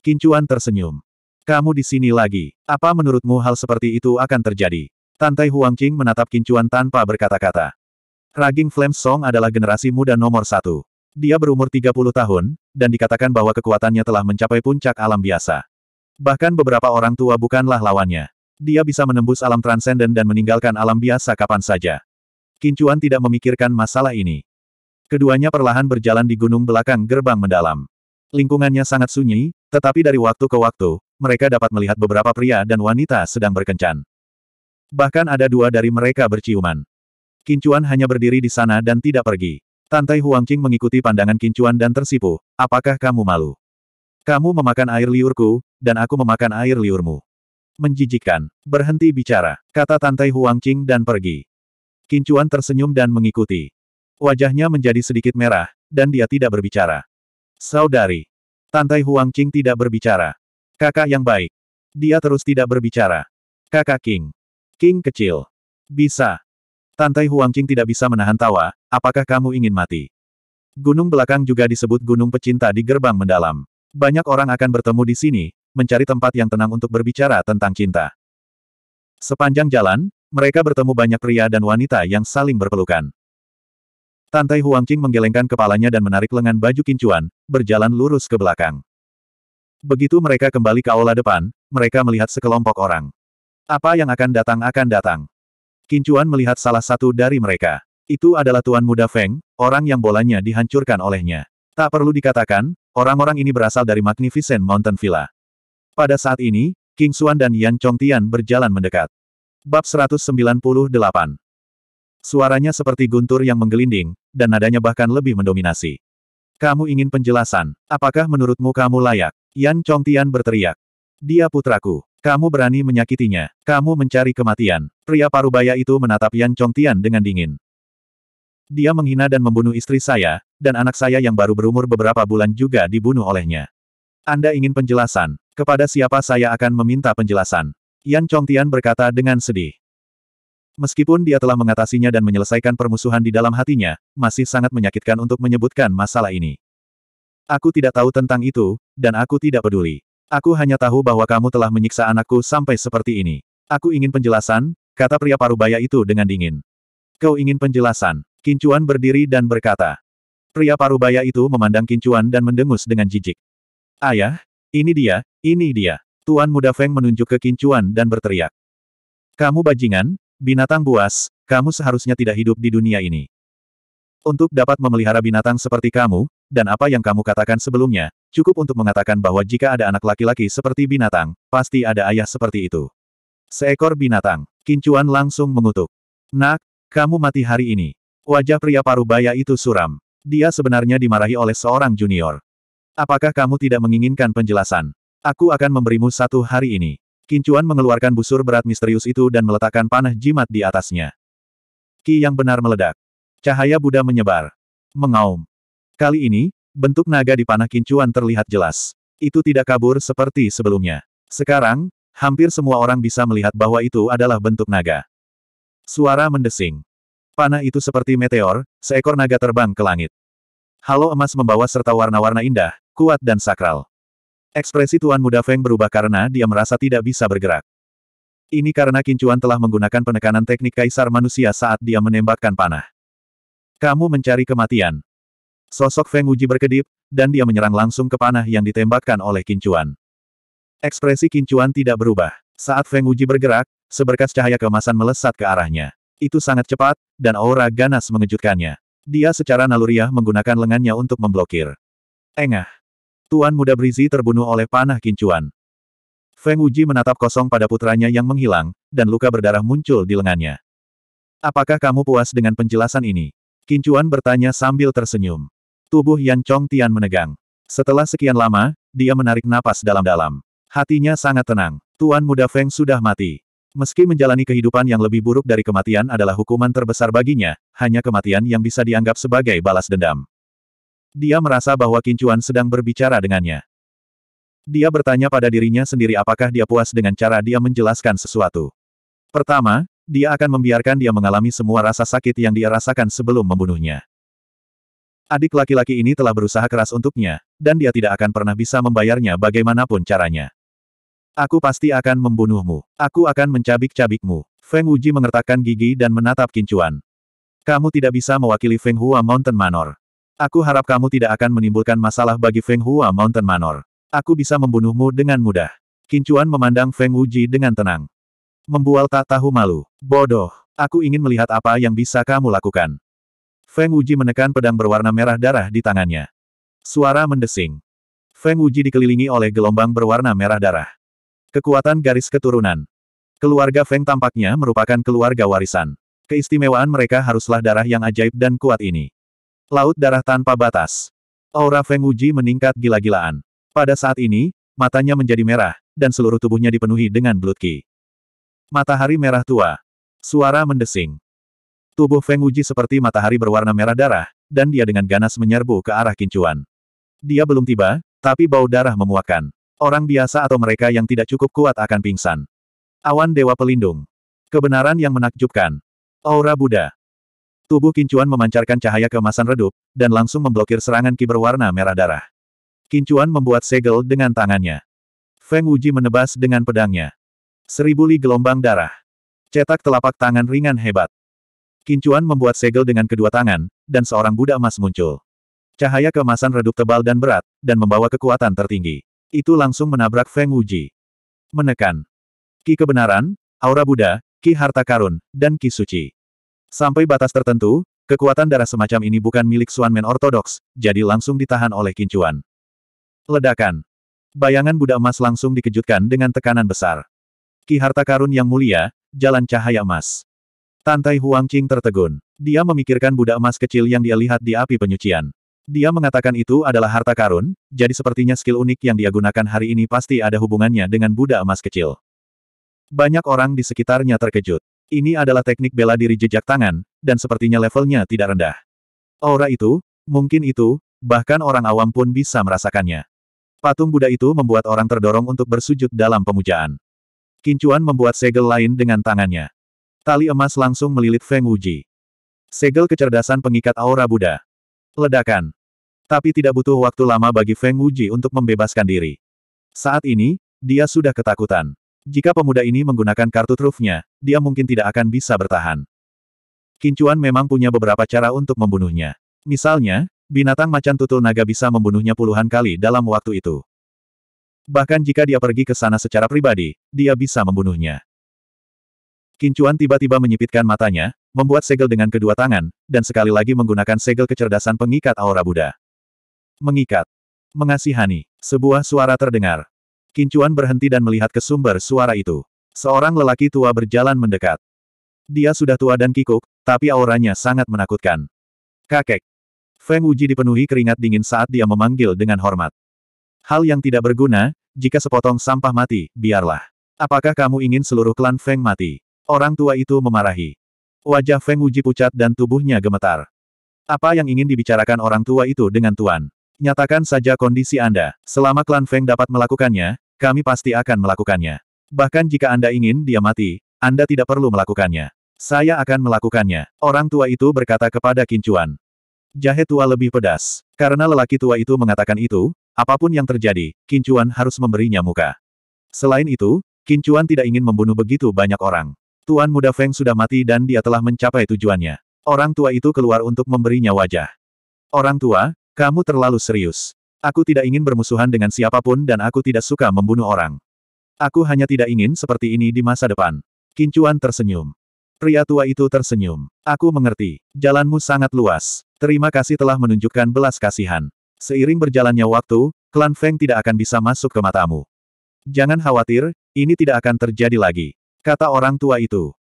Kincuan tersenyum. Kamu di sini lagi. Apa menurutmu hal seperti itu akan terjadi? Tantai Huang Qing menatap Kincuan tanpa berkata-kata. Raging Flame Song adalah generasi muda nomor satu. Dia berumur 30 tahun, dan dikatakan bahwa kekuatannya telah mencapai puncak alam biasa. Bahkan beberapa orang tua bukanlah lawannya. Dia bisa menembus alam transenden dan meninggalkan alam biasa kapan saja. Kincuan tidak memikirkan masalah ini. Keduanya perlahan berjalan di gunung belakang gerbang mendalam. Lingkungannya sangat sunyi, tetapi dari waktu ke waktu, mereka dapat melihat beberapa pria dan wanita sedang berkencan. Bahkan ada dua dari mereka berciuman. Kincuan hanya berdiri di sana dan tidak pergi. Tantai Huangqing mengikuti pandangan Kincuan dan tersipu, apakah kamu malu? Kamu memakan air liurku, dan aku memakan air liurmu. Menjijikan. Berhenti bicara, kata Tantai Huang Qing dan pergi. Kincuan tersenyum dan mengikuti. Wajahnya menjadi sedikit merah, dan dia tidak berbicara. Saudari. Tantai Huang Qing tidak berbicara. Kakak yang baik. Dia terus tidak berbicara. Kakak King. King kecil. Bisa. Tantai Huang Qing tidak bisa menahan tawa, apakah kamu ingin mati? Gunung belakang juga disebut gunung pecinta di gerbang mendalam. Banyak orang akan bertemu di sini, mencari tempat yang tenang untuk berbicara tentang cinta. Sepanjang jalan, mereka bertemu banyak pria dan wanita yang saling berpelukan. Tantai Qing menggelengkan kepalanya dan menarik lengan baju kincuan, berjalan lurus ke belakang. Begitu mereka kembali ke aula depan, mereka melihat sekelompok orang. Apa yang akan datang akan datang. Kincuan melihat salah satu dari mereka. Itu adalah Tuan Muda Feng, orang yang bolanya dihancurkan olehnya. Tak perlu dikatakan, orang-orang ini berasal dari Magnificent Mountain Villa. Pada saat ini, King Xuan dan Yan Chongtian berjalan mendekat. Bab 198 Suaranya seperti guntur yang menggelinding, dan nadanya bahkan lebih mendominasi. Kamu ingin penjelasan, apakah menurutmu kamu layak? Yan Chongtian berteriak. Dia putraku. Kamu berani menyakitinya. Kamu mencari kematian. Pria parubaya itu menatap Yan Chongtian dengan dingin. Dia menghina dan membunuh istri saya, dan anak saya yang baru berumur beberapa bulan juga dibunuh olehnya. Anda ingin penjelasan, kepada siapa saya akan meminta penjelasan? Yan Chongtian berkata dengan sedih. Meskipun dia telah mengatasinya dan menyelesaikan permusuhan di dalam hatinya, masih sangat menyakitkan untuk menyebutkan masalah ini. Aku tidak tahu tentang itu, dan aku tidak peduli. Aku hanya tahu bahwa kamu telah menyiksa anakku sampai seperti ini. Aku ingin penjelasan, kata pria parubaya itu dengan dingin. Kau ingin penjelasan? Kincuan berdiri dan berkata. Pria parubaya itu memandang Kincuan dan mendengus dengan jijik. Ayah, ini dia, ini dia. Tuan muda Feng menunjuk ke Kincuan dan berteriak. Kamu bajingan, binatang buas, kamu seharusnya tidak hidup di dunia ini. Untuk dapat memelihara binatang seperti kamu, dan apa yang kamu katakan sebelumnya, cukup untuk mengatakan bahwa jika ada anak laki-laki seperti binatang, pasti ada ayah seperti itu. Seekor binatang, Kincuan langsung mengutuk. Nak, kamu mati hari ini. Wajah pria parubaya itu suram. Dia sebenarnya dimarahi oleh seorang junior. Apakah kamu tidak menginginkan penjelasan? Aku akan memberimu satu hari ini. Kincuan mengeluarkan busur berat misterius itu dan meletakkan panah jimat di atasnya. Ki yang benar meledak. Cahaya Buddha menyebar. Mengaum. Kali ini, bentuk naga di panah kincuan terlihat jelas. Itu tidak kabur seperti sebelumnya. Sekarang, hampir semua orang bisa melihat bahwa itu adalah bentuk naga. Suara mendesing. Panah itu seperti meteor, seekor naga terbang ke langit. Halo emas membawa serta warna-warna indah, kuat dan sakral. Ekspresi Tuan Muda Feng berubah karena dia merasa tidak bisa bergerak. Ini karena Kincuan telah menggunakan penekanan teknik kaisar manusia saat dia menembakkan panah. Kamu mencari kematian. Sosok Feng Uji berkedip, dan dia menyerang langsung ke panah yang ditembakkan oleh Kincuan. Ekspresi Kincuan tidak berubah. Saat Feng Uji bergerak, seberkas cahaya kemasan melesat ke arahnya. Itu sangat cepat, dan aura ganas mengejutkannya. Dia secara naluriah menggunakan lengannya untuk memblokir. Engah. Tuan muda Brizi terbunuh oleh panah kincuan. Feng Uji menatap kosong pada putranya yang menghilang, dan luka berdarah muncul di lengannya. Apakah kamu puas dengan penjelasan ini? Kincuan bertanya sambil tersenyum. Tubuh Yan Chong Tian menegang. Setelah sekian lama, dia menarik napas dalam-dalam. Hatinya sangat tenang. Tuan muda Feng sudah mati. Meski menjalani kehidupan yang lebih buruk dari kematian adalah hukuman terbesar baginya, hanya kematian yang bisa dianggap sebagai balas dendam. Dia merasa bahwa Kincuan sedang berbicara dengannya. Dia bertanya pada dirinya sendiri apakah dia puas dengan cara dia menjelaskan sesuatu. Pertama, dia akan membiarkan dia mengalami semua rasa sakit yang dia rasakan sebelum membunuhnya. Adik laki-laki ini telah berusaha keras untuknya, dan dia tidak akan pernah bisa membayarnya bagaimanapun caranya. Aku pasti akan membunuhmu. Aku akan mencabik-cabikmu. Feng Wuji mengertakkan gigi dan menatap Kincuan. Kamu tidak bisa mewakili Feng Hua Mountain Manor. Aku harap kamu tidak akan menimbulkan masalah bagi Feng Hua Mountain Manor. Aku bisa membunuhmu dengan mudah. Kincuan memandang Feng Wuji dengan tenang. Membual tak tahu malu. Bodoh. Aku ingin melihat apa yang bisa kamu lakukan. Feng Wuji menekan pedang berwarna merah darah di tangannya. Suara mendesing. Feng Wuji dikelilingi oleh gelombang berwarna merah darah. Kekuatan garis keturunan. Keluarga Feng tampaknya merupakan keluarga warisan. Keistimewaan mereka haruslah darah yang ajaib dan kuat ini. Laut darah tanpa batas. Aura Feng Wuji meningkat gila-gilaan. Pada saat ini, matanya menjadi merah, dan seluruh tubuhnya dipenuhi dengan blood ki. Matahari merah tua. Suara mendesing. Tubuh Feng Wuji seperti matahari berwarna merah darah, dan dia dengan ganas menyerbu ke arah kincuan. Dia belum tiba, tapi bau darah memuakan. Orang biasa atau mereka yang tidak cukup kuat akan pingsan. Awan Dewa Pelindung. Kebenaran yang menakjubkan. Aura Buddha. Tubuh Kincuan memancarkan cahaya keemasan redup, dan langsung memblokir serangan Ki berwarna merah darah. Kincuan membuat segel dengan tangannya. Feng Wuji menebas dengan pedangnya. Seribu li gelombang darah. Cetak telapak tangan ringan hebat. Kincuan membuat segel dengan kedua tangan, dan seorang Buddha emas muncul. Cahaya kemasan redup tebal dan berat, dan membawa kekuatan tertinggi. Itu langsung menabrak Feng Wuji. Menekan. Ki kebenaran, aura Buddha, Ki harta karun, dan Ki suci. Sampai batas tertentu, kekuatan darah semacam ini bukan milik Suanmen Ortodoks, jadi langsung ditahan oleh kincuan. Ledakan. Bayangan Buddha emas langsung dikejutkan dengan tekanan besar. Ki harta karun yang mulia, jalan cahaya emas. Tantai Huang Qing tertegun. Dia memikirkan Buddha emas kecil yang dia lihat di api penyucian. Dia mengatakan itu adalah harta karun, jadi sepertinya skill unik yang dia gunakan hari ini pasti ada hubungannya dengan Buddha emas kecil. Banyak orang di sekitarnya terkejut. Ini adalah teknik bela diri jejak tangan, dan sepertinya levelnya tidak rendah. Aura itu, mungkin itu, bahkan orang awam pun bisa merasakannya. Patung Buddha itu membuat orang terdorong untuk bersujud dalam pemujaan. Kincuan membuat segel lain dengan tangannya. Tali emas langsung melilit Feng Wuji. Segel kecerdasan pengikat aura Buddha. Ledakan. Tapi tidak butuh waktu lama bagi Feng Wuji untuk membebaskan diri. Saat ini, dia sudah ketakutan. Jika pemuda ini menggunakan kartu trufnya, dia mungkin tidak akan bisa bertahan. Kincuan memang punya beberapa cara untuk membunuhnya. Misalnya, binatang macan tutul naga bisa membunuhnya puluhan kali dalam waktu itu. Bahkan jika dia pergi ke sana secara pribadi, dia bisa membunuhnya. Kincuan tiba-tiba menyipitkan matanya, membuat segel dengan kedua tangan, dan sekali lagi menggunakan segel kecerdasan pengikat aura Buddha. Mengikat. Mengasihani. Sebuah suara terdengar. Kincuan berhenti dan melihat ke sumber suara itu. Seorang lelaki tua berjalan mendekat. Dia sudah tua dan kikuk, tapi auranya sangat menakutkan. Kakek. Feng Uji dipenuhi keringat dingin saat dia memanggil dengan hormat. Hal yang tidak berguna, jika sepotong sampah mati, biarlah. Apakah kamu ingin seluruh klan Feng mati? Orang tua itu memarahi. Wajah Feng Uji pucat dan tubuhnya gemetar. Apa yang ingin dibicarakan orang tua itu dengan Tuan? Nyatakan saja kondisi Anda. Selama klan Feng dapat melakukannya, kami pasti akan melakukannya. Bahkan jika Anda ingin dia mati, Anda tidak perlu melakukannya. Saya akan melakukannya. Orang tua itu berkata kepada Kincuan. Jahe tua lebih pedas. Karena lelaki tua itu mengatakan itu, apapun yang terjadi, Kincuan harus memberinya muka. Selain itu, Kincuan tidak ingin membunuh begitu banyak orang. Tuan muda Feng sudah mati dan dia telah mencapai tujuannya. Orang tua itu keluar untuk memberinya wajah. Orang tua, kamu terlalu serius. Aku tidak ingin bermusuhan dengan siapapun dan aku tidak suka membunuh orang. Aku hanya tidak ingin seperti ini di masa depan. Kincuan tersenyum. Pria tua itu tersenyum. Aku mengerti. Jalanmu sangat luas. Terima kasih telah menunjukkan belas kasihan. Seiring berjalannya waktu, klan Feng tidak akan bisa masuk ke matamu. Jangan khawatir, ini tidak akan terjadi lagi. Kata orang tua itu.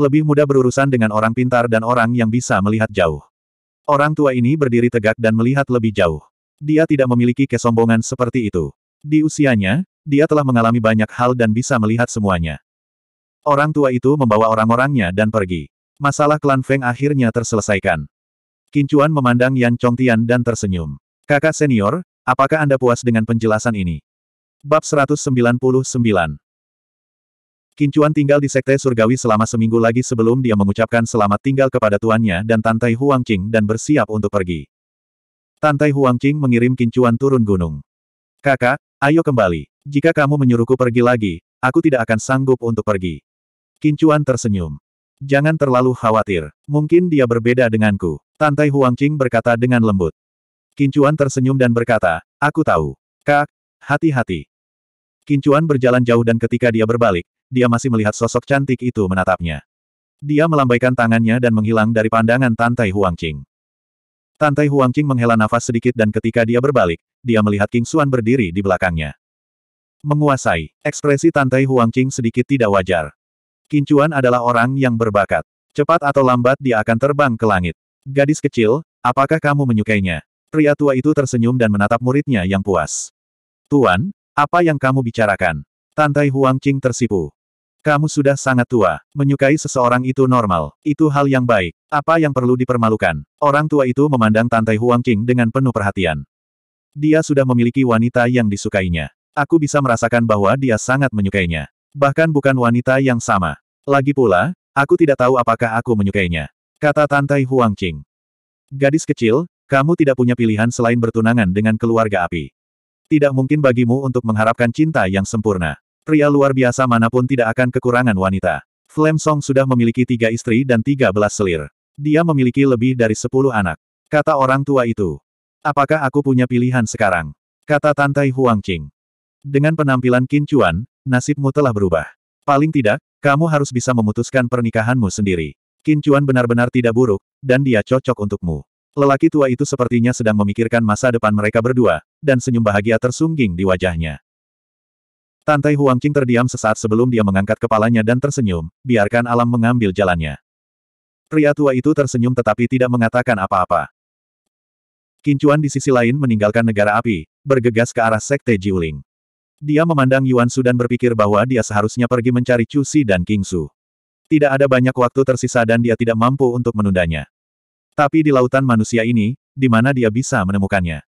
Lebih mudah berurusan dengan orang pintar dan orang yang bisa melihat jauh. Orang tua ini berdiri tegak dan melihat lebih jauh. Dia tidak memiliki kesombongan seperti itu. Di usianya, dia telah mengalami banyak hal dan bisa melihat semuanya. Orang tua itu membawa orang-orangnya dan pergi. Masalah klan Feng akhirnya terselesaikan. Kincuan memandang Yan Chongtian dan tersenyum. Kakak senior, apakah Anda puas dengan penjelasan ini? Bab 199 Kincuan tinggal di Sekte Surgawi selama seminggu lagi sebelum dia mengucapkan selamat tinggal kepada tuannya dan Tantai Qing dan bersiap untuk pergi. Tantai Huang Qing mengirim kincuan turun gunung. Kakak, ayo kembali. Jika kamu menyuruhku pergi lagi, aku tidak akan sanggup untuk pergi. Kincuan tersenyum. Jangan terlalu khawatir. Mungkin dia berbeda denganku. Tantai Huang Qing berkata dengan lembut. Kincuan tersenyum dan berkata, aku tahu. Kak, hati-hati. Kincuan berjalan jauh dan ketika dia berbalik, dia masih melihat sosok cantik itu menatapnya. Dia melambaikan tangannya dan menghilang dari pandangan Tantai Qing. Tantai Huang Qing menghela nafas sedikit dan ketika dia berbalik, dia melihat King Xuan berdiri di belakangnya. Menguasai, ekspresi Tantai Huang Qing sedikit tidak wajar. King Xuan adalah orang yang berbakat. Cepat atau lambat dia akan terbang ke langit. Gadis kecil, apakah kamu menyukainya? Pria tua itu tersenyum dan menatap muridnya yang puas. Tuan, apa yang kamu bicarakan? Tantai Huang Qing tersipu. Kamu sudah sangat tua. Menyukai seseorang itu normal. Itu hal yang baik. Apa yang perlu dipermalukan? Orang tua itu memandang Tantai Huang King dengan penuh perhatian. Dia sudah memiliki wanita yang disukainya. Aku bisa merasakan bahwa dia sangat menyukainya. Bahkan bukan wanita yang sama. Lagi pula, aku tidak tahu apakah aku menyukainya. Kata Tantai Huang King. Gadis kecil, kamu tidak punya pilihan selain bertunangan dengan keluarga api. Tidak mungkin bagimu untuk mengharapkan cinta yang sempurna. Pria luar biasa manapun tidak akan kekurangan wanita. Flame Song sudah memiliki tiga istri dan tiga belas selir. Dia memiliki lebih dari sepuluh anak. Kata orang tua itu. Apakah aku punya pilihan sekarang? Kata Tantai Huang Qing. Dengan penampilan Qin Chuan, nasibmu telah berubah. Paling tidak, kamu harus bisa memutuskan pernikahanmu sendiri. Qin Chuan benar-benar tidak buruk, dan dia cocok untukmu. Lelaki tua itu sepertinya sedang memikirkan masa depan mereka berdua, dan senyum bahagia tersungging di wajahnya. Tantai Qing terdiam sesaat sebelum dia mengangkat kepalanya dan tersenyum, biarkan alam mengambil jalannya. Pria tua itu tersenyum tetapi tidak mengatakan apa-apa. Kincuan di sisi lain meninggalkan negara api, bergegas ke arah Sekte Jiuling. Dia memandang Yuan Su dan berpikir bahwa dia seharusnya pergi mencari Chu Si dan King Su. Tidak ada banyak waktu tersisa dan dia tidak mampu untuk menundanya. Tapi di lautan manusia ini, di mana dia bisa menemukannya?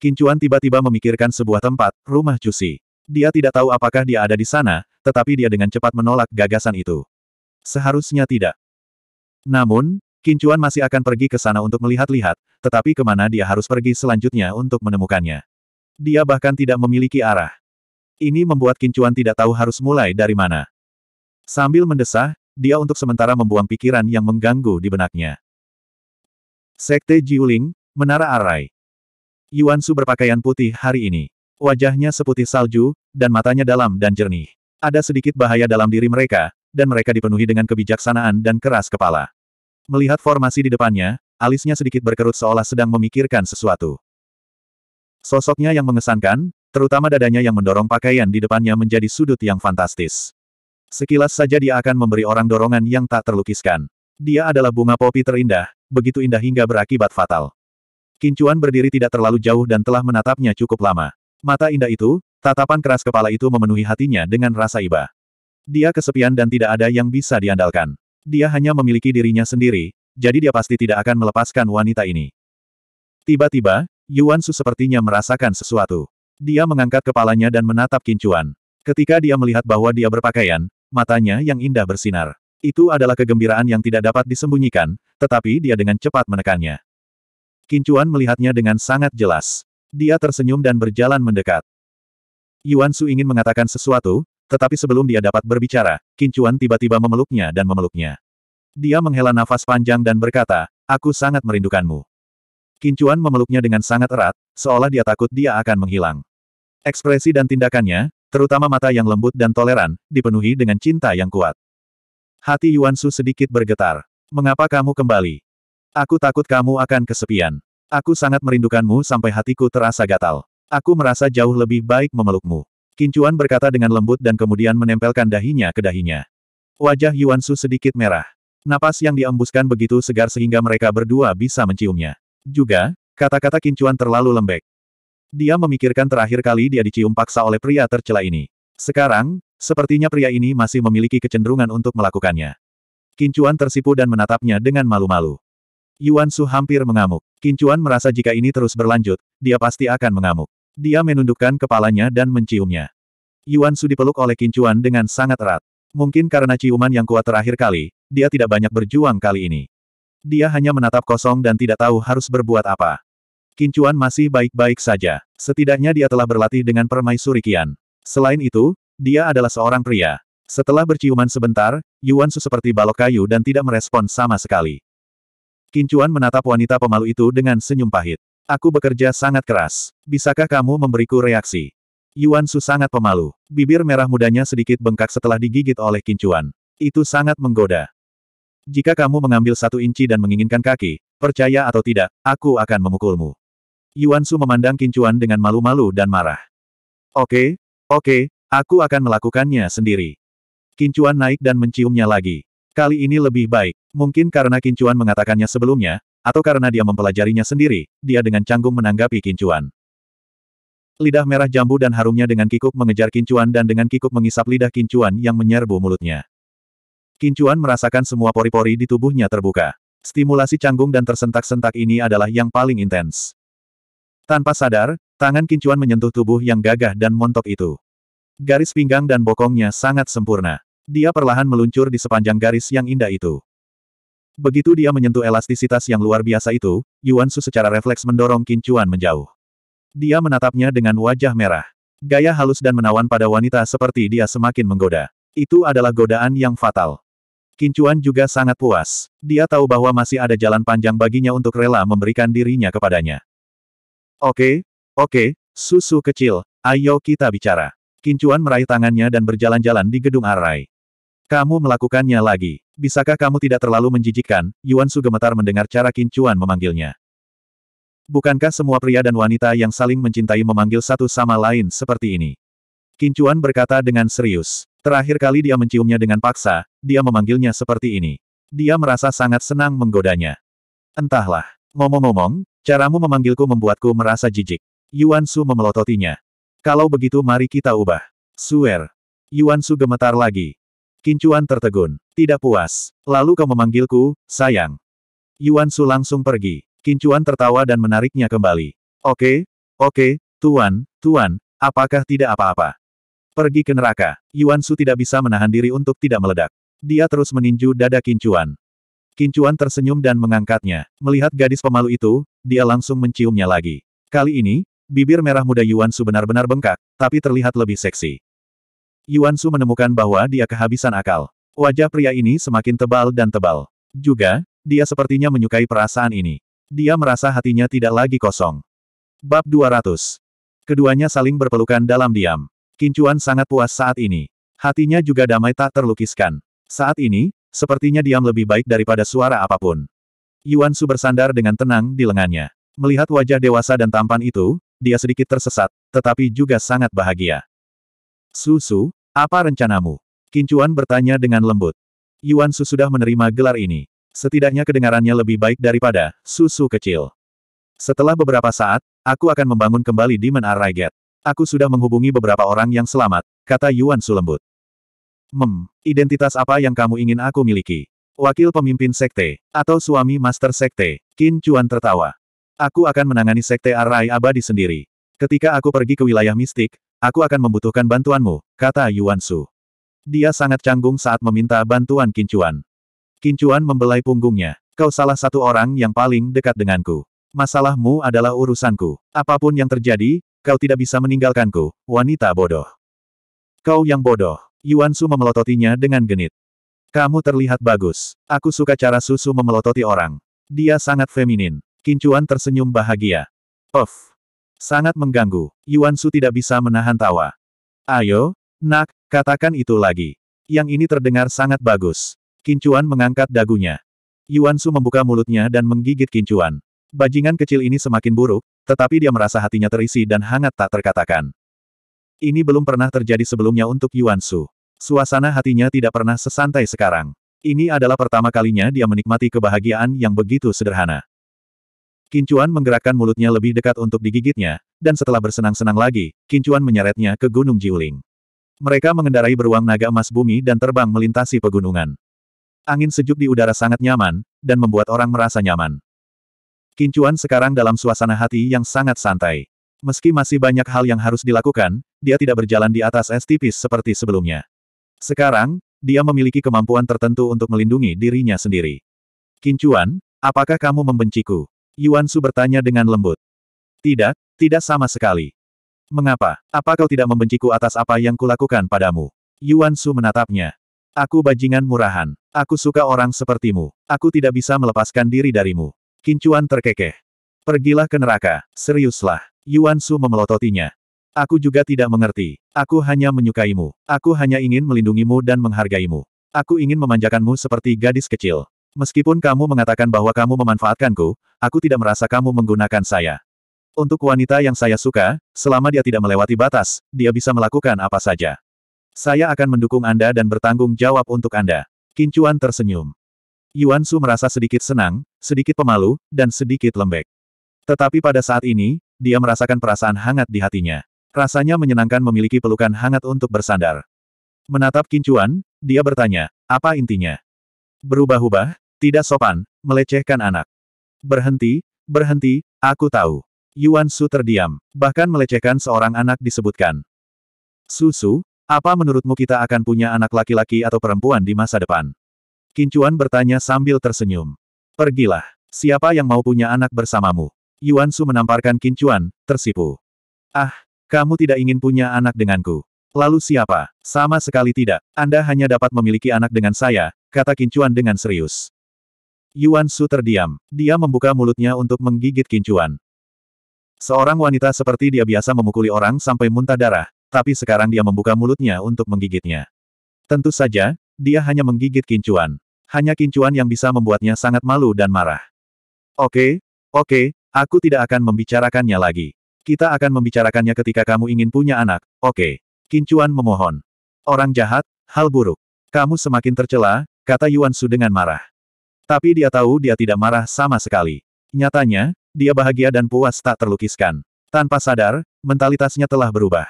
Kincuan tiba-tiba memikirkan sebuah tempat, rumah Chu Si. Dia tidak tahu apakah dia ada di sana, tetapi dia dengan cepat menolak gagasan itu. Seharusnya tidak. Namun, Kincuan masih akan pergi ke sana untuk melihat-lihat, tetapi kemana dia harus pergi selanjutnya untuk menemukannya. Dia bahkan tidak memiliki arah. Ini membuat Kincuan tidak tahu harus mulai dari mana. Sambil mendesah, dia untuk sementara membuang pikiran yang mengganggu di benaknya. Sekte Jiuling, Menara Arai. Yuan Su berpakaian putih hari ini. Wajahnya seputih salju, dan matanya dalam dan jernih. Ada sedikit bahaya dalam diri mereka, dan mereka dipenuhi dengan kebijaksanaan dan keras kepala. Melihat formasi di depannya, alisnya sedikit berkerut seolah sedang memikirkan sesuatu. Sosoknya yang mengesankan, terutama dadanya yang mendorong pakaian di depannya menjadi sudut yang fantastis. Sekilas saja dia akan memberi orang dorongan yang tak terlukiskan. Dia adalah bunga popi terindah, begitu indah hingga berakibat fatal. Kincuan berdiri tidak terlalu jauh dan telah menatapnya cukup lama. Mata indah itu, tatapan keras kepala itu memenuhi hatinya dengan rasa iba. Dia kesepian dan tidak ada yang bisa diandalkan. Dia hanya memiliki dirinya sendiri, jadi dia pasti tidak akan melepaskan wanita ini. Tiba-tiba, Yuan Su sepertinya merasakan sesuatu. Dia mengangkat kepalanya dan menatap Kincuan. Ketika dia melihat bahwa dia berpakaian, matanya yang indah bersinar. Itu adalah kegembiraan yang tidak dapat disembunyikan, tetapi dia dengan cepat menekannya. Kincuan melihatnya dengan sangat jelas. Dia tersenyum dan berjalan mendekat. Yuan Su ingin mengatakan sesuatu, tetapi sebelum dia dapat berbicara, Kincuan tiba-tiba memeluknya dan memeluknya. Dia menghela nafas panjang dan berkata, aku sangat merindukanmu. Kincuan memeluknya dengan sangat erat, seolah dia takut dia akan menghilang. Ekspresi dan tindakannya, terutama mata yang lembut dan toleran, dipenuhi dengan cinta yang kuat. Hati Yuan Su sedikit bergetar. Mengapa kamu kembali? Aku takut kamu akan kesepian. Aku sangat merindukanmu sampai hatiku terasa gatal. Aku merasa jauh lebih baik memelukmu. Kincuan berkata dengan lembut dan kemudian menempelkan dahinya ke dahinya. Wajah Yuan Su sedikit merah. Napas yang diembuskan begitu segar sehingga mereka berdua bisa menciumnya. Juga, kata-kata Kincuan terlalu lembek. Dia memikirkan terakhir kali dia dicium paksa oleh pria tercela ini. Sekarang, sepertinya pria ini masih memiliki kecenderungan untuk melakukannya. Kincuan tersipu dan menatapnya dengan malu-malu. Yuan Su hampir mengamuk. Kincuan merasa jika ini terus berlanjut, dia pasti akan mengamuk. Dia menundukkan kepalanya dan menciumnya. Yuan Su dipeluk oleh Kincuan dengan sangat erat. Mungkin karena ciuman yang kuat terakhir kali, dia tidak banyak berjuang kali ini. Dia hanya menatap kosong dan tidak tahu harus berbuat apa. Kincuan masih baik-baik saja. Setidaknya dia telah berlatih dengan permaisuri Kian. Selain itu, dia adalah seorang pria. Setelah berciuman sebentar, Yuan Su seperti balok kayu dan tidak merespon sama sekali. Kincuan menatap wanita pemalu itu dengan senyum pahit. Aku bekerja sangat keras. Bisakah kamu memberiku reaksi? Yuan Su sangat pemalu. Bibir merah mudanya sedikit bengkak setelah digigit oleh kincuan. Itu sangat menggoda. Jika kamu mengambil satu inci dan menginginkan kaki, percaya atau tidak, aku akan memukulmu. Yuan Su memandang kincuan dengan malu-malu dan marah. Oke, okay, oke, okay, aku akan melakukannya sendiri. Kincuan naik dan menciumnya lagi. Kali ini lebih baik. Mungkin karena Kincuan mengatakannya sebelumnya, atau karena dia mempelajarinya sendiri, dia dengan canggung menanggapi Kincuan. Lidah merah jambu dan harumnya dengan kikuk mengejar Kincuan dan dengan kikuk mengisap lidah Kincuan yang menyerbu mulutnya. Kincuan merasakan semua pori-pori di tubuhnya terbuka. Stimulasi canggung dan tersentak-sentak ini adalah yang paling intens. Tanpa sadar, tangan Kincuan menyentuh tubuh yang gagah dan montok itu. Garis pinggang dan bokongnya sangat sempurna. Dia perlahan meluncur di sepanjang garis yang indah itu. Begitu dia menyentuh elastisitas yang luar biasa itu, Yuan Su secara refleks mendorong Qin Chuan menjauh. Dia menatapnya dengan wajah merah. Gaya halus dan menawan pada wanita seperti dia semakin menggoda. Itu adalah godaan yang fatal. Qin Chuan juga sangat puas. Dia tahu bahwa masih ada jalan panjang baginya untuk rela memberikan dirinya kepadanya. Oke, oke, susu kecil, ayo kita bicara. Qin Chuan meraih tangannya dan berjalan-jalan di gedung Arai. Kamu melakukannya lagi. Bisakah kamu tidak terlalu menjijikkan? Yuan Su gemetar mendengar cara kincuan memanggilnya. Bukankah semua pria dan wanita yang saling mencintai memanggil satu sama lain seperti ini? Kincuan berkata dengan serius. Terakhir kali dia menciumnya dengan paksa, dia memanggilnya seperti ini. Dia merasa sangat senang menggodanya. Entahlah. Ngomong-ngomong, caramu memanggilku membuatku merasa jijik. Yuan Su memelototinya. Kalau begitu mari kita ubah. Suer. Yuan Su gemetar lagi. Kincuan tertegun. Tidak puas. Lalu kau memanggilku, sayang. Yuan Su langsung pergi. Kincuan tertawa dan menariknya kembali. Oke, oke, tuan, tuan, apakah tidak apa-apa? Pergi ke neraka. Yuan Su tidak bisa menahan diri untuk tidak meledak. Dia terus meninju dada Kincuan. Kincuan tersenyum dan mengangkatnya. Melihat gadis pemalu itu, dia langsung menciumnya lagi. Kali ini, bibir merah muda Yuan Su benar-benar bengkak, tapi terlihat lebih seksi. Yuan Su menemukan bahwa dia kehabisan akal. Wajah pria ini semakin tebal dan tebal. Juga, dia sepertinya menyukai perasaan ini. Dia merasa hatinya tidak lagi kosong. Bab 200. Keduanya saling berpelukan dalam diam. Kincuan sangat puas saat ini. Hatinya juga damai tak terlukiskan. Saat ini, sepertinya diam lebih baik daripada suara apapun. Yuan Su bersandar dengan tenang di lengannya. Melihat wajah dewasa dan tampan itu, dia sedikit tersesat, tetapi juga sangat bahagia. Su Su, apa rencanamu? Kincuan bertanya dengan lembut. Yuan Su sudah menerima gelar ini. Setidaknya kedengarannya lebih baik daripada susu kecil. Setelah beberapa saat, aku akan membangun kembali Demon Arraiget. Aku sudah menghubungi beberapa orang yang selamat, kata Yuan Su lembut. Mem, identitas apa yang kamu ingin aku miliki? Wakil pemimpin sekte, atau suami master sekte, Qin Chuan tertawa. Aku akan menangani sekte Arai abadi sendiri. Ketika aku pergi ke wilayah mistik, Aku akan membutuhkan bantuanmu, kata Yuan Su. Dia sangat canggung saat meminta bantuan Kincuan. Kincuan membelai punggungnya. Kau salah satu orang yang paling dekat denganku. Masalahmu adalah urusanku. Apapun yang terjadi, kau tidak bisa meninggalkanku, wanita bodoh. Kau yang bodoh. Yuan Su memelototinya dengan genit. Kamu terlihat bagus. Aku suka cara Susu memelototi orang. Dia sangat feminin. Kincuan tersenyum bahagia. Of. Sangat mengganggu. Yuan Su tidak bisa menahan tawa. Ayo, nak, katakan itu lagi. Yang ini terdengar sangat bagus. Kincuan mengangkat dagunya. Yuan Su membuka mulutnya dan menggigit Kincuan. Bajingan kecil ini semakin buruk, tetapi dia merasa hatinya terisi dan hangat tak terkatakan. Ini belum pernah terjadi sebelumnya untuk Yuan Su. Suasana hatinya tidak pernah sesantai sekarang. Ini adalah pertama kalinya dia menikmati kebahagiaan yang begitu sederhana. Kincuan menggerakkan mulutnya lebih dekat untuk digigitnya, dan setelah bersenang-senang lagi, Kincuan menyeretnya ke Gunung Jiuling. Mereka mengendarai beruang naga emas bumi dan terbang melintasi pegunungan. Angin sejuk di udara sangat nyaman, dan membuat orang merasa nyaman. Kincuan sekarang dalam suasana hati yang sangat santai. Meski masih banyak hal yang harus dilakukan, dia tidak berjalan di atas es tipis seperti sebelumnya. Sekarang, dia memiliki kemampuan tertentu untuk melindungi dirinya sendiri. Kincuan, apakah kamu membenciku? Yuan Su bertanya dengan lembut. Tidak, tidak sama sekali. Mengapa? Apa kau tidak membenciku atas apa yang kulakukan padamu? Yuan Su menatapnya. Aku bajingan murahan. Aku suka orang sepertimu. Aku tidak bisa melepaskan diri darimu. Kincuan terkekeh. Pergilah ke neraka. Seriuslah. Yuan Su memelototinya. Aku juga tidak mengerti. Aku hanya menyukaimu. Aku hanya ingin melindungimu dan menghargaimu. Aku ingin memanjakanmu seperti gadis kecil. Meskipun kamu mengatakan bahwa kamu memanfaatkanku, aku tidak merasa kamu menggunakan saya. Untuk wanita yang saya suka, selama dia tidak melewati batas, dia bisa melakukan apa saja. Saya akan mendukung Anda dan bertanggung jawab untuk Anda. Kincuan tersenyum. Yuan Su merasa sedikit senang, sedikit pemalu, dan sedikit lembek. Tetapi pada saat ini, dia merasakan perasaan hangat di hatinya. Rasanya menyenangkan memiliki pelukan hangat untuk bersandar. Menatap Kincuan, dia bertanya, apa intinya? Berubah-ubah, tidak sopan, melecehkan anak. Berhenti, berhenti, aku tahu. Yuan Su terdiam, bahkan melecehkan seorang anak disebutkan. Susu, apa menurutmu kita akan punya anak laki-laki atau perempuan di masa depan? Kincuan bertanya sambil tersenyum. Pergilah, siapa yang mau punya anak bersamamu? Yuan Su menamparkan Kincuan, tersipu. Ah, kamu tidak ingin punya anak denganku. Lalu siapa? Sama sekali tidak, Anda hanya dapat memiliki anak dengan saya, kata Kincuan dengan serius. Yuan Su terdiam. Dia membuka mulutnya untuk menggigit kincuan. Seorang wanita seperti dia biasa memukuli orang sampai muntah darah, tapi sekarang dia membuka mulutnya untuk menggigitnya. Tentu saja, dia hanya menggigit kincuan. Hanya kincuan yang bisa membuatnya sangat malu dan marah. Oke, oke, aku tidak akan membicarakannya lagi. Kita akan membicarakannya ketika kamu ingin punya anak, oke. Kincuan memohon. Orang jahat, hal buruk. Kamu semakin tercela, kata Yuan Su dengan marah. Tapi dia tahu dia tidak marah sama sekali. Nyatanya, dia bahagia dan puas tak terlukiskan. Tanpa sadar, mentalitasnya telah berubah.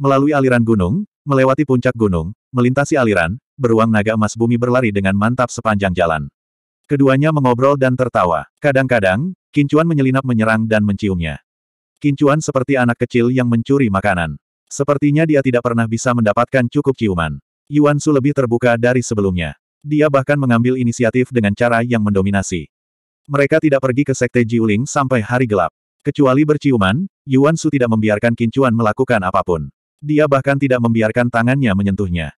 Melalui aliran gunung, melewati puncak gunung, melintasi aliran, beruang naga emas bumi berlari dengan mantap sepanjang jalan. Keduanya mengobrol dan tertawa. Kadang-kadang, Kincuan menyelinap menyerang dan menciumnya. Kincuan seperti anak kecil yang mencuri makanan. Sepertinya dia tidak pernah bisa mendapatkan cukup ciuman. Yuan Su lebih terbuka dari sebelumnya. Dia bahkan mengambil inisiatif dengan cara yang mendominasi. Mereka tidak pergi ke Sekte Jiuling sampai hari gelap. Kecuali berciuman, Yuan Su tidak membiarkan Kincuan melakukan apapun. Dia bahkan tidak membiarkan tangannya menyentuhnya.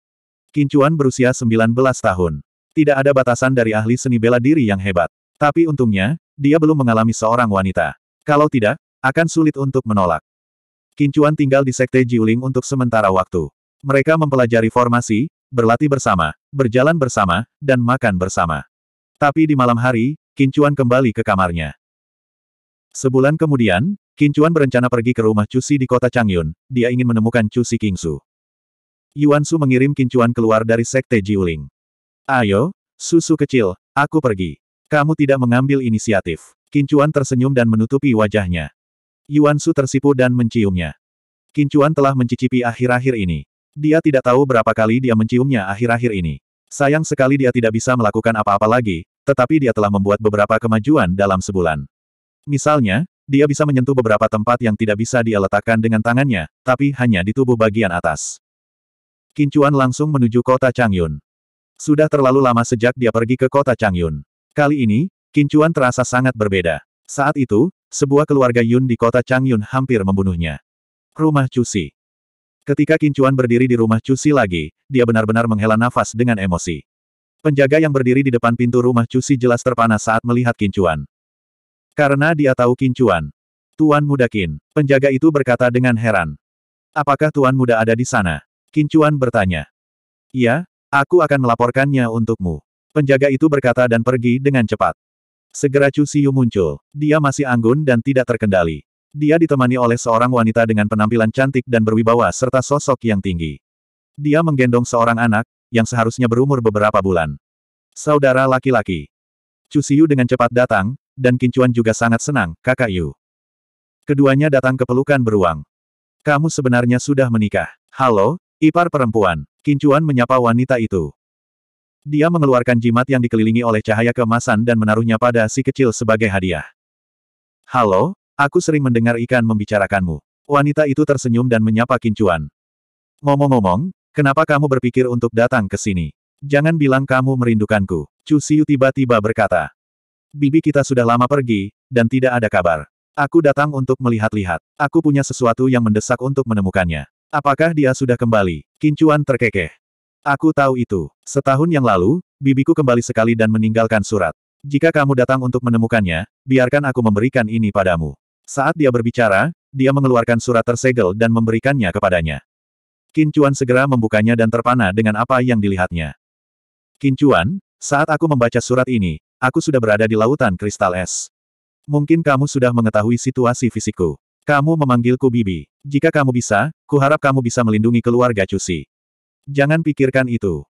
Kincuan berusia 19 tahun. Tidak ada batasan dari ahli seni bela diri yang hebat. Tapi untungnya, dia belum mengalami seorang wanita. Kalau tidak, akan sulit untuk menolak. Kincuan tinggal di Sekte Jiuling untuk sementara waktu. Mereka mempelajari formasi, berlatih bersama, berjalan bersama, dan makan bersama. Tapi di malam hari, Kincuan kembali ke kamarnya. Sebulan kemudian, Kincuan berencana pergi ke rumah Cusi di kota Changyun, dia ingin menemukan Cusi Kingsu. Yuan Su mengirim Kincuan keluar dari sekte Jiuling. Ayo, susu kecil, aku pergi. Kamu tidak mengambil inisiatif. Kincuan tersenyum dan menutupi wajahnya. Yuan Su tersipu dan menciumnya. Kincuan telah mencicipi akhir-akhir ini. Dia tidak tahu berapa kali dia menciumnya akhir-akhir ini. Sayang sekali dia tidak bisa melakukan apa-apa lagi, tetapi dia telah membuat beberapa kemajuan dalam sebulan. Misalnya, dia bisa menyentuh beberapa tempat yang tidak bisa dia letakkan dengan tangannya, tapi hanya di tubuh bagian atas. Kincuan langsung menuju kota Changyun. Sudah terlalu lama sejak dia pergi ke kota Changyun. Kali ini, Kincuan terasa sangat berbeda. Saat itu, sebuah keluarga Yun di kota Changyun hampir membunuhnya. Rumah Cusi. Ketika Kincuan berdiri di rumah Cusi lagi, dia benar-benar menghela nafas dengan emosi. Penjaga yang berdiri di depan pintu rumah Cusi jelas terpana saat melihat Kincuan. Karena dia tahu Kincuan. Tuan Muda Kin, penjaga itu berkata dengan heran. Apakah Tuan Muda ada di sana? Kincuan bertanya. Iya, aku akan melaporkannya untukmu. Penjaga itu berkata dan pergi dengan cepat. Segera Cusiu muncul. Dia masih anggun dan tidak terkendali. Dia ditemani oleh seorang wanita dengan penampilan cantik dan berwibawa serta sosok yang tinggi. Dia menggendong seorang anak, yang seharusnya berumur beberapa bulan. Saudara laki-laki. Cusiu dengan cepat datang, dan Kincuan juga sangat senang, kakak Yu. Keduanya datang ke pelukan beruang. Kamu sebenarnya sudah menikah. Halo, ipar perempuan. Kincuan menyapa wanita itu. Dia mengeluarkan jimat yang dikelilingi oleh cahaya kemasan dan menaruhnya pada si kecil sebagai hadiah. Halo, Aku sering mendengar ikan membicarakanmu. Wanita itu tersenyum dan menyapa Kincuan. Ngomong-ngomong, kenapa kamu berpikir untuk datang ke sini? Jangan bilang kamu merindukanku. Chu Siu tiba-tiba berkata. Bibi kita sudah lama pergi, dan tidak ada kabar. Aku datang untuk melihat-lihat. Aku punya sesuatu yang mendesak untuk menemukannya. Apakah dia sudah kembali? Kincuan terkekeh. Aku tahu itu. Setahun yang lalu, bibiku kembali sekali dan meninggalkan surat. Jika kamu datang untuk menemukannya, biarkan aku memberikan ini padamu. Saat dia berbicara, dia mengeluarkan surat tersegel dan memberikannya kepadanya. Kincuan segera membukanya dan terpana dengan apa yang dilihatnya. Kincuan, saat aku membaca surat ini, aku sudah berada di lautan kristal es. Mungkin kamu sudah mengetahui situasi fisikku. Kamu memanggilku Bibi. Jika kamu bisa, kuharap kamu bisa melindungi keluarga Cusi. Jangan pikirkan itu.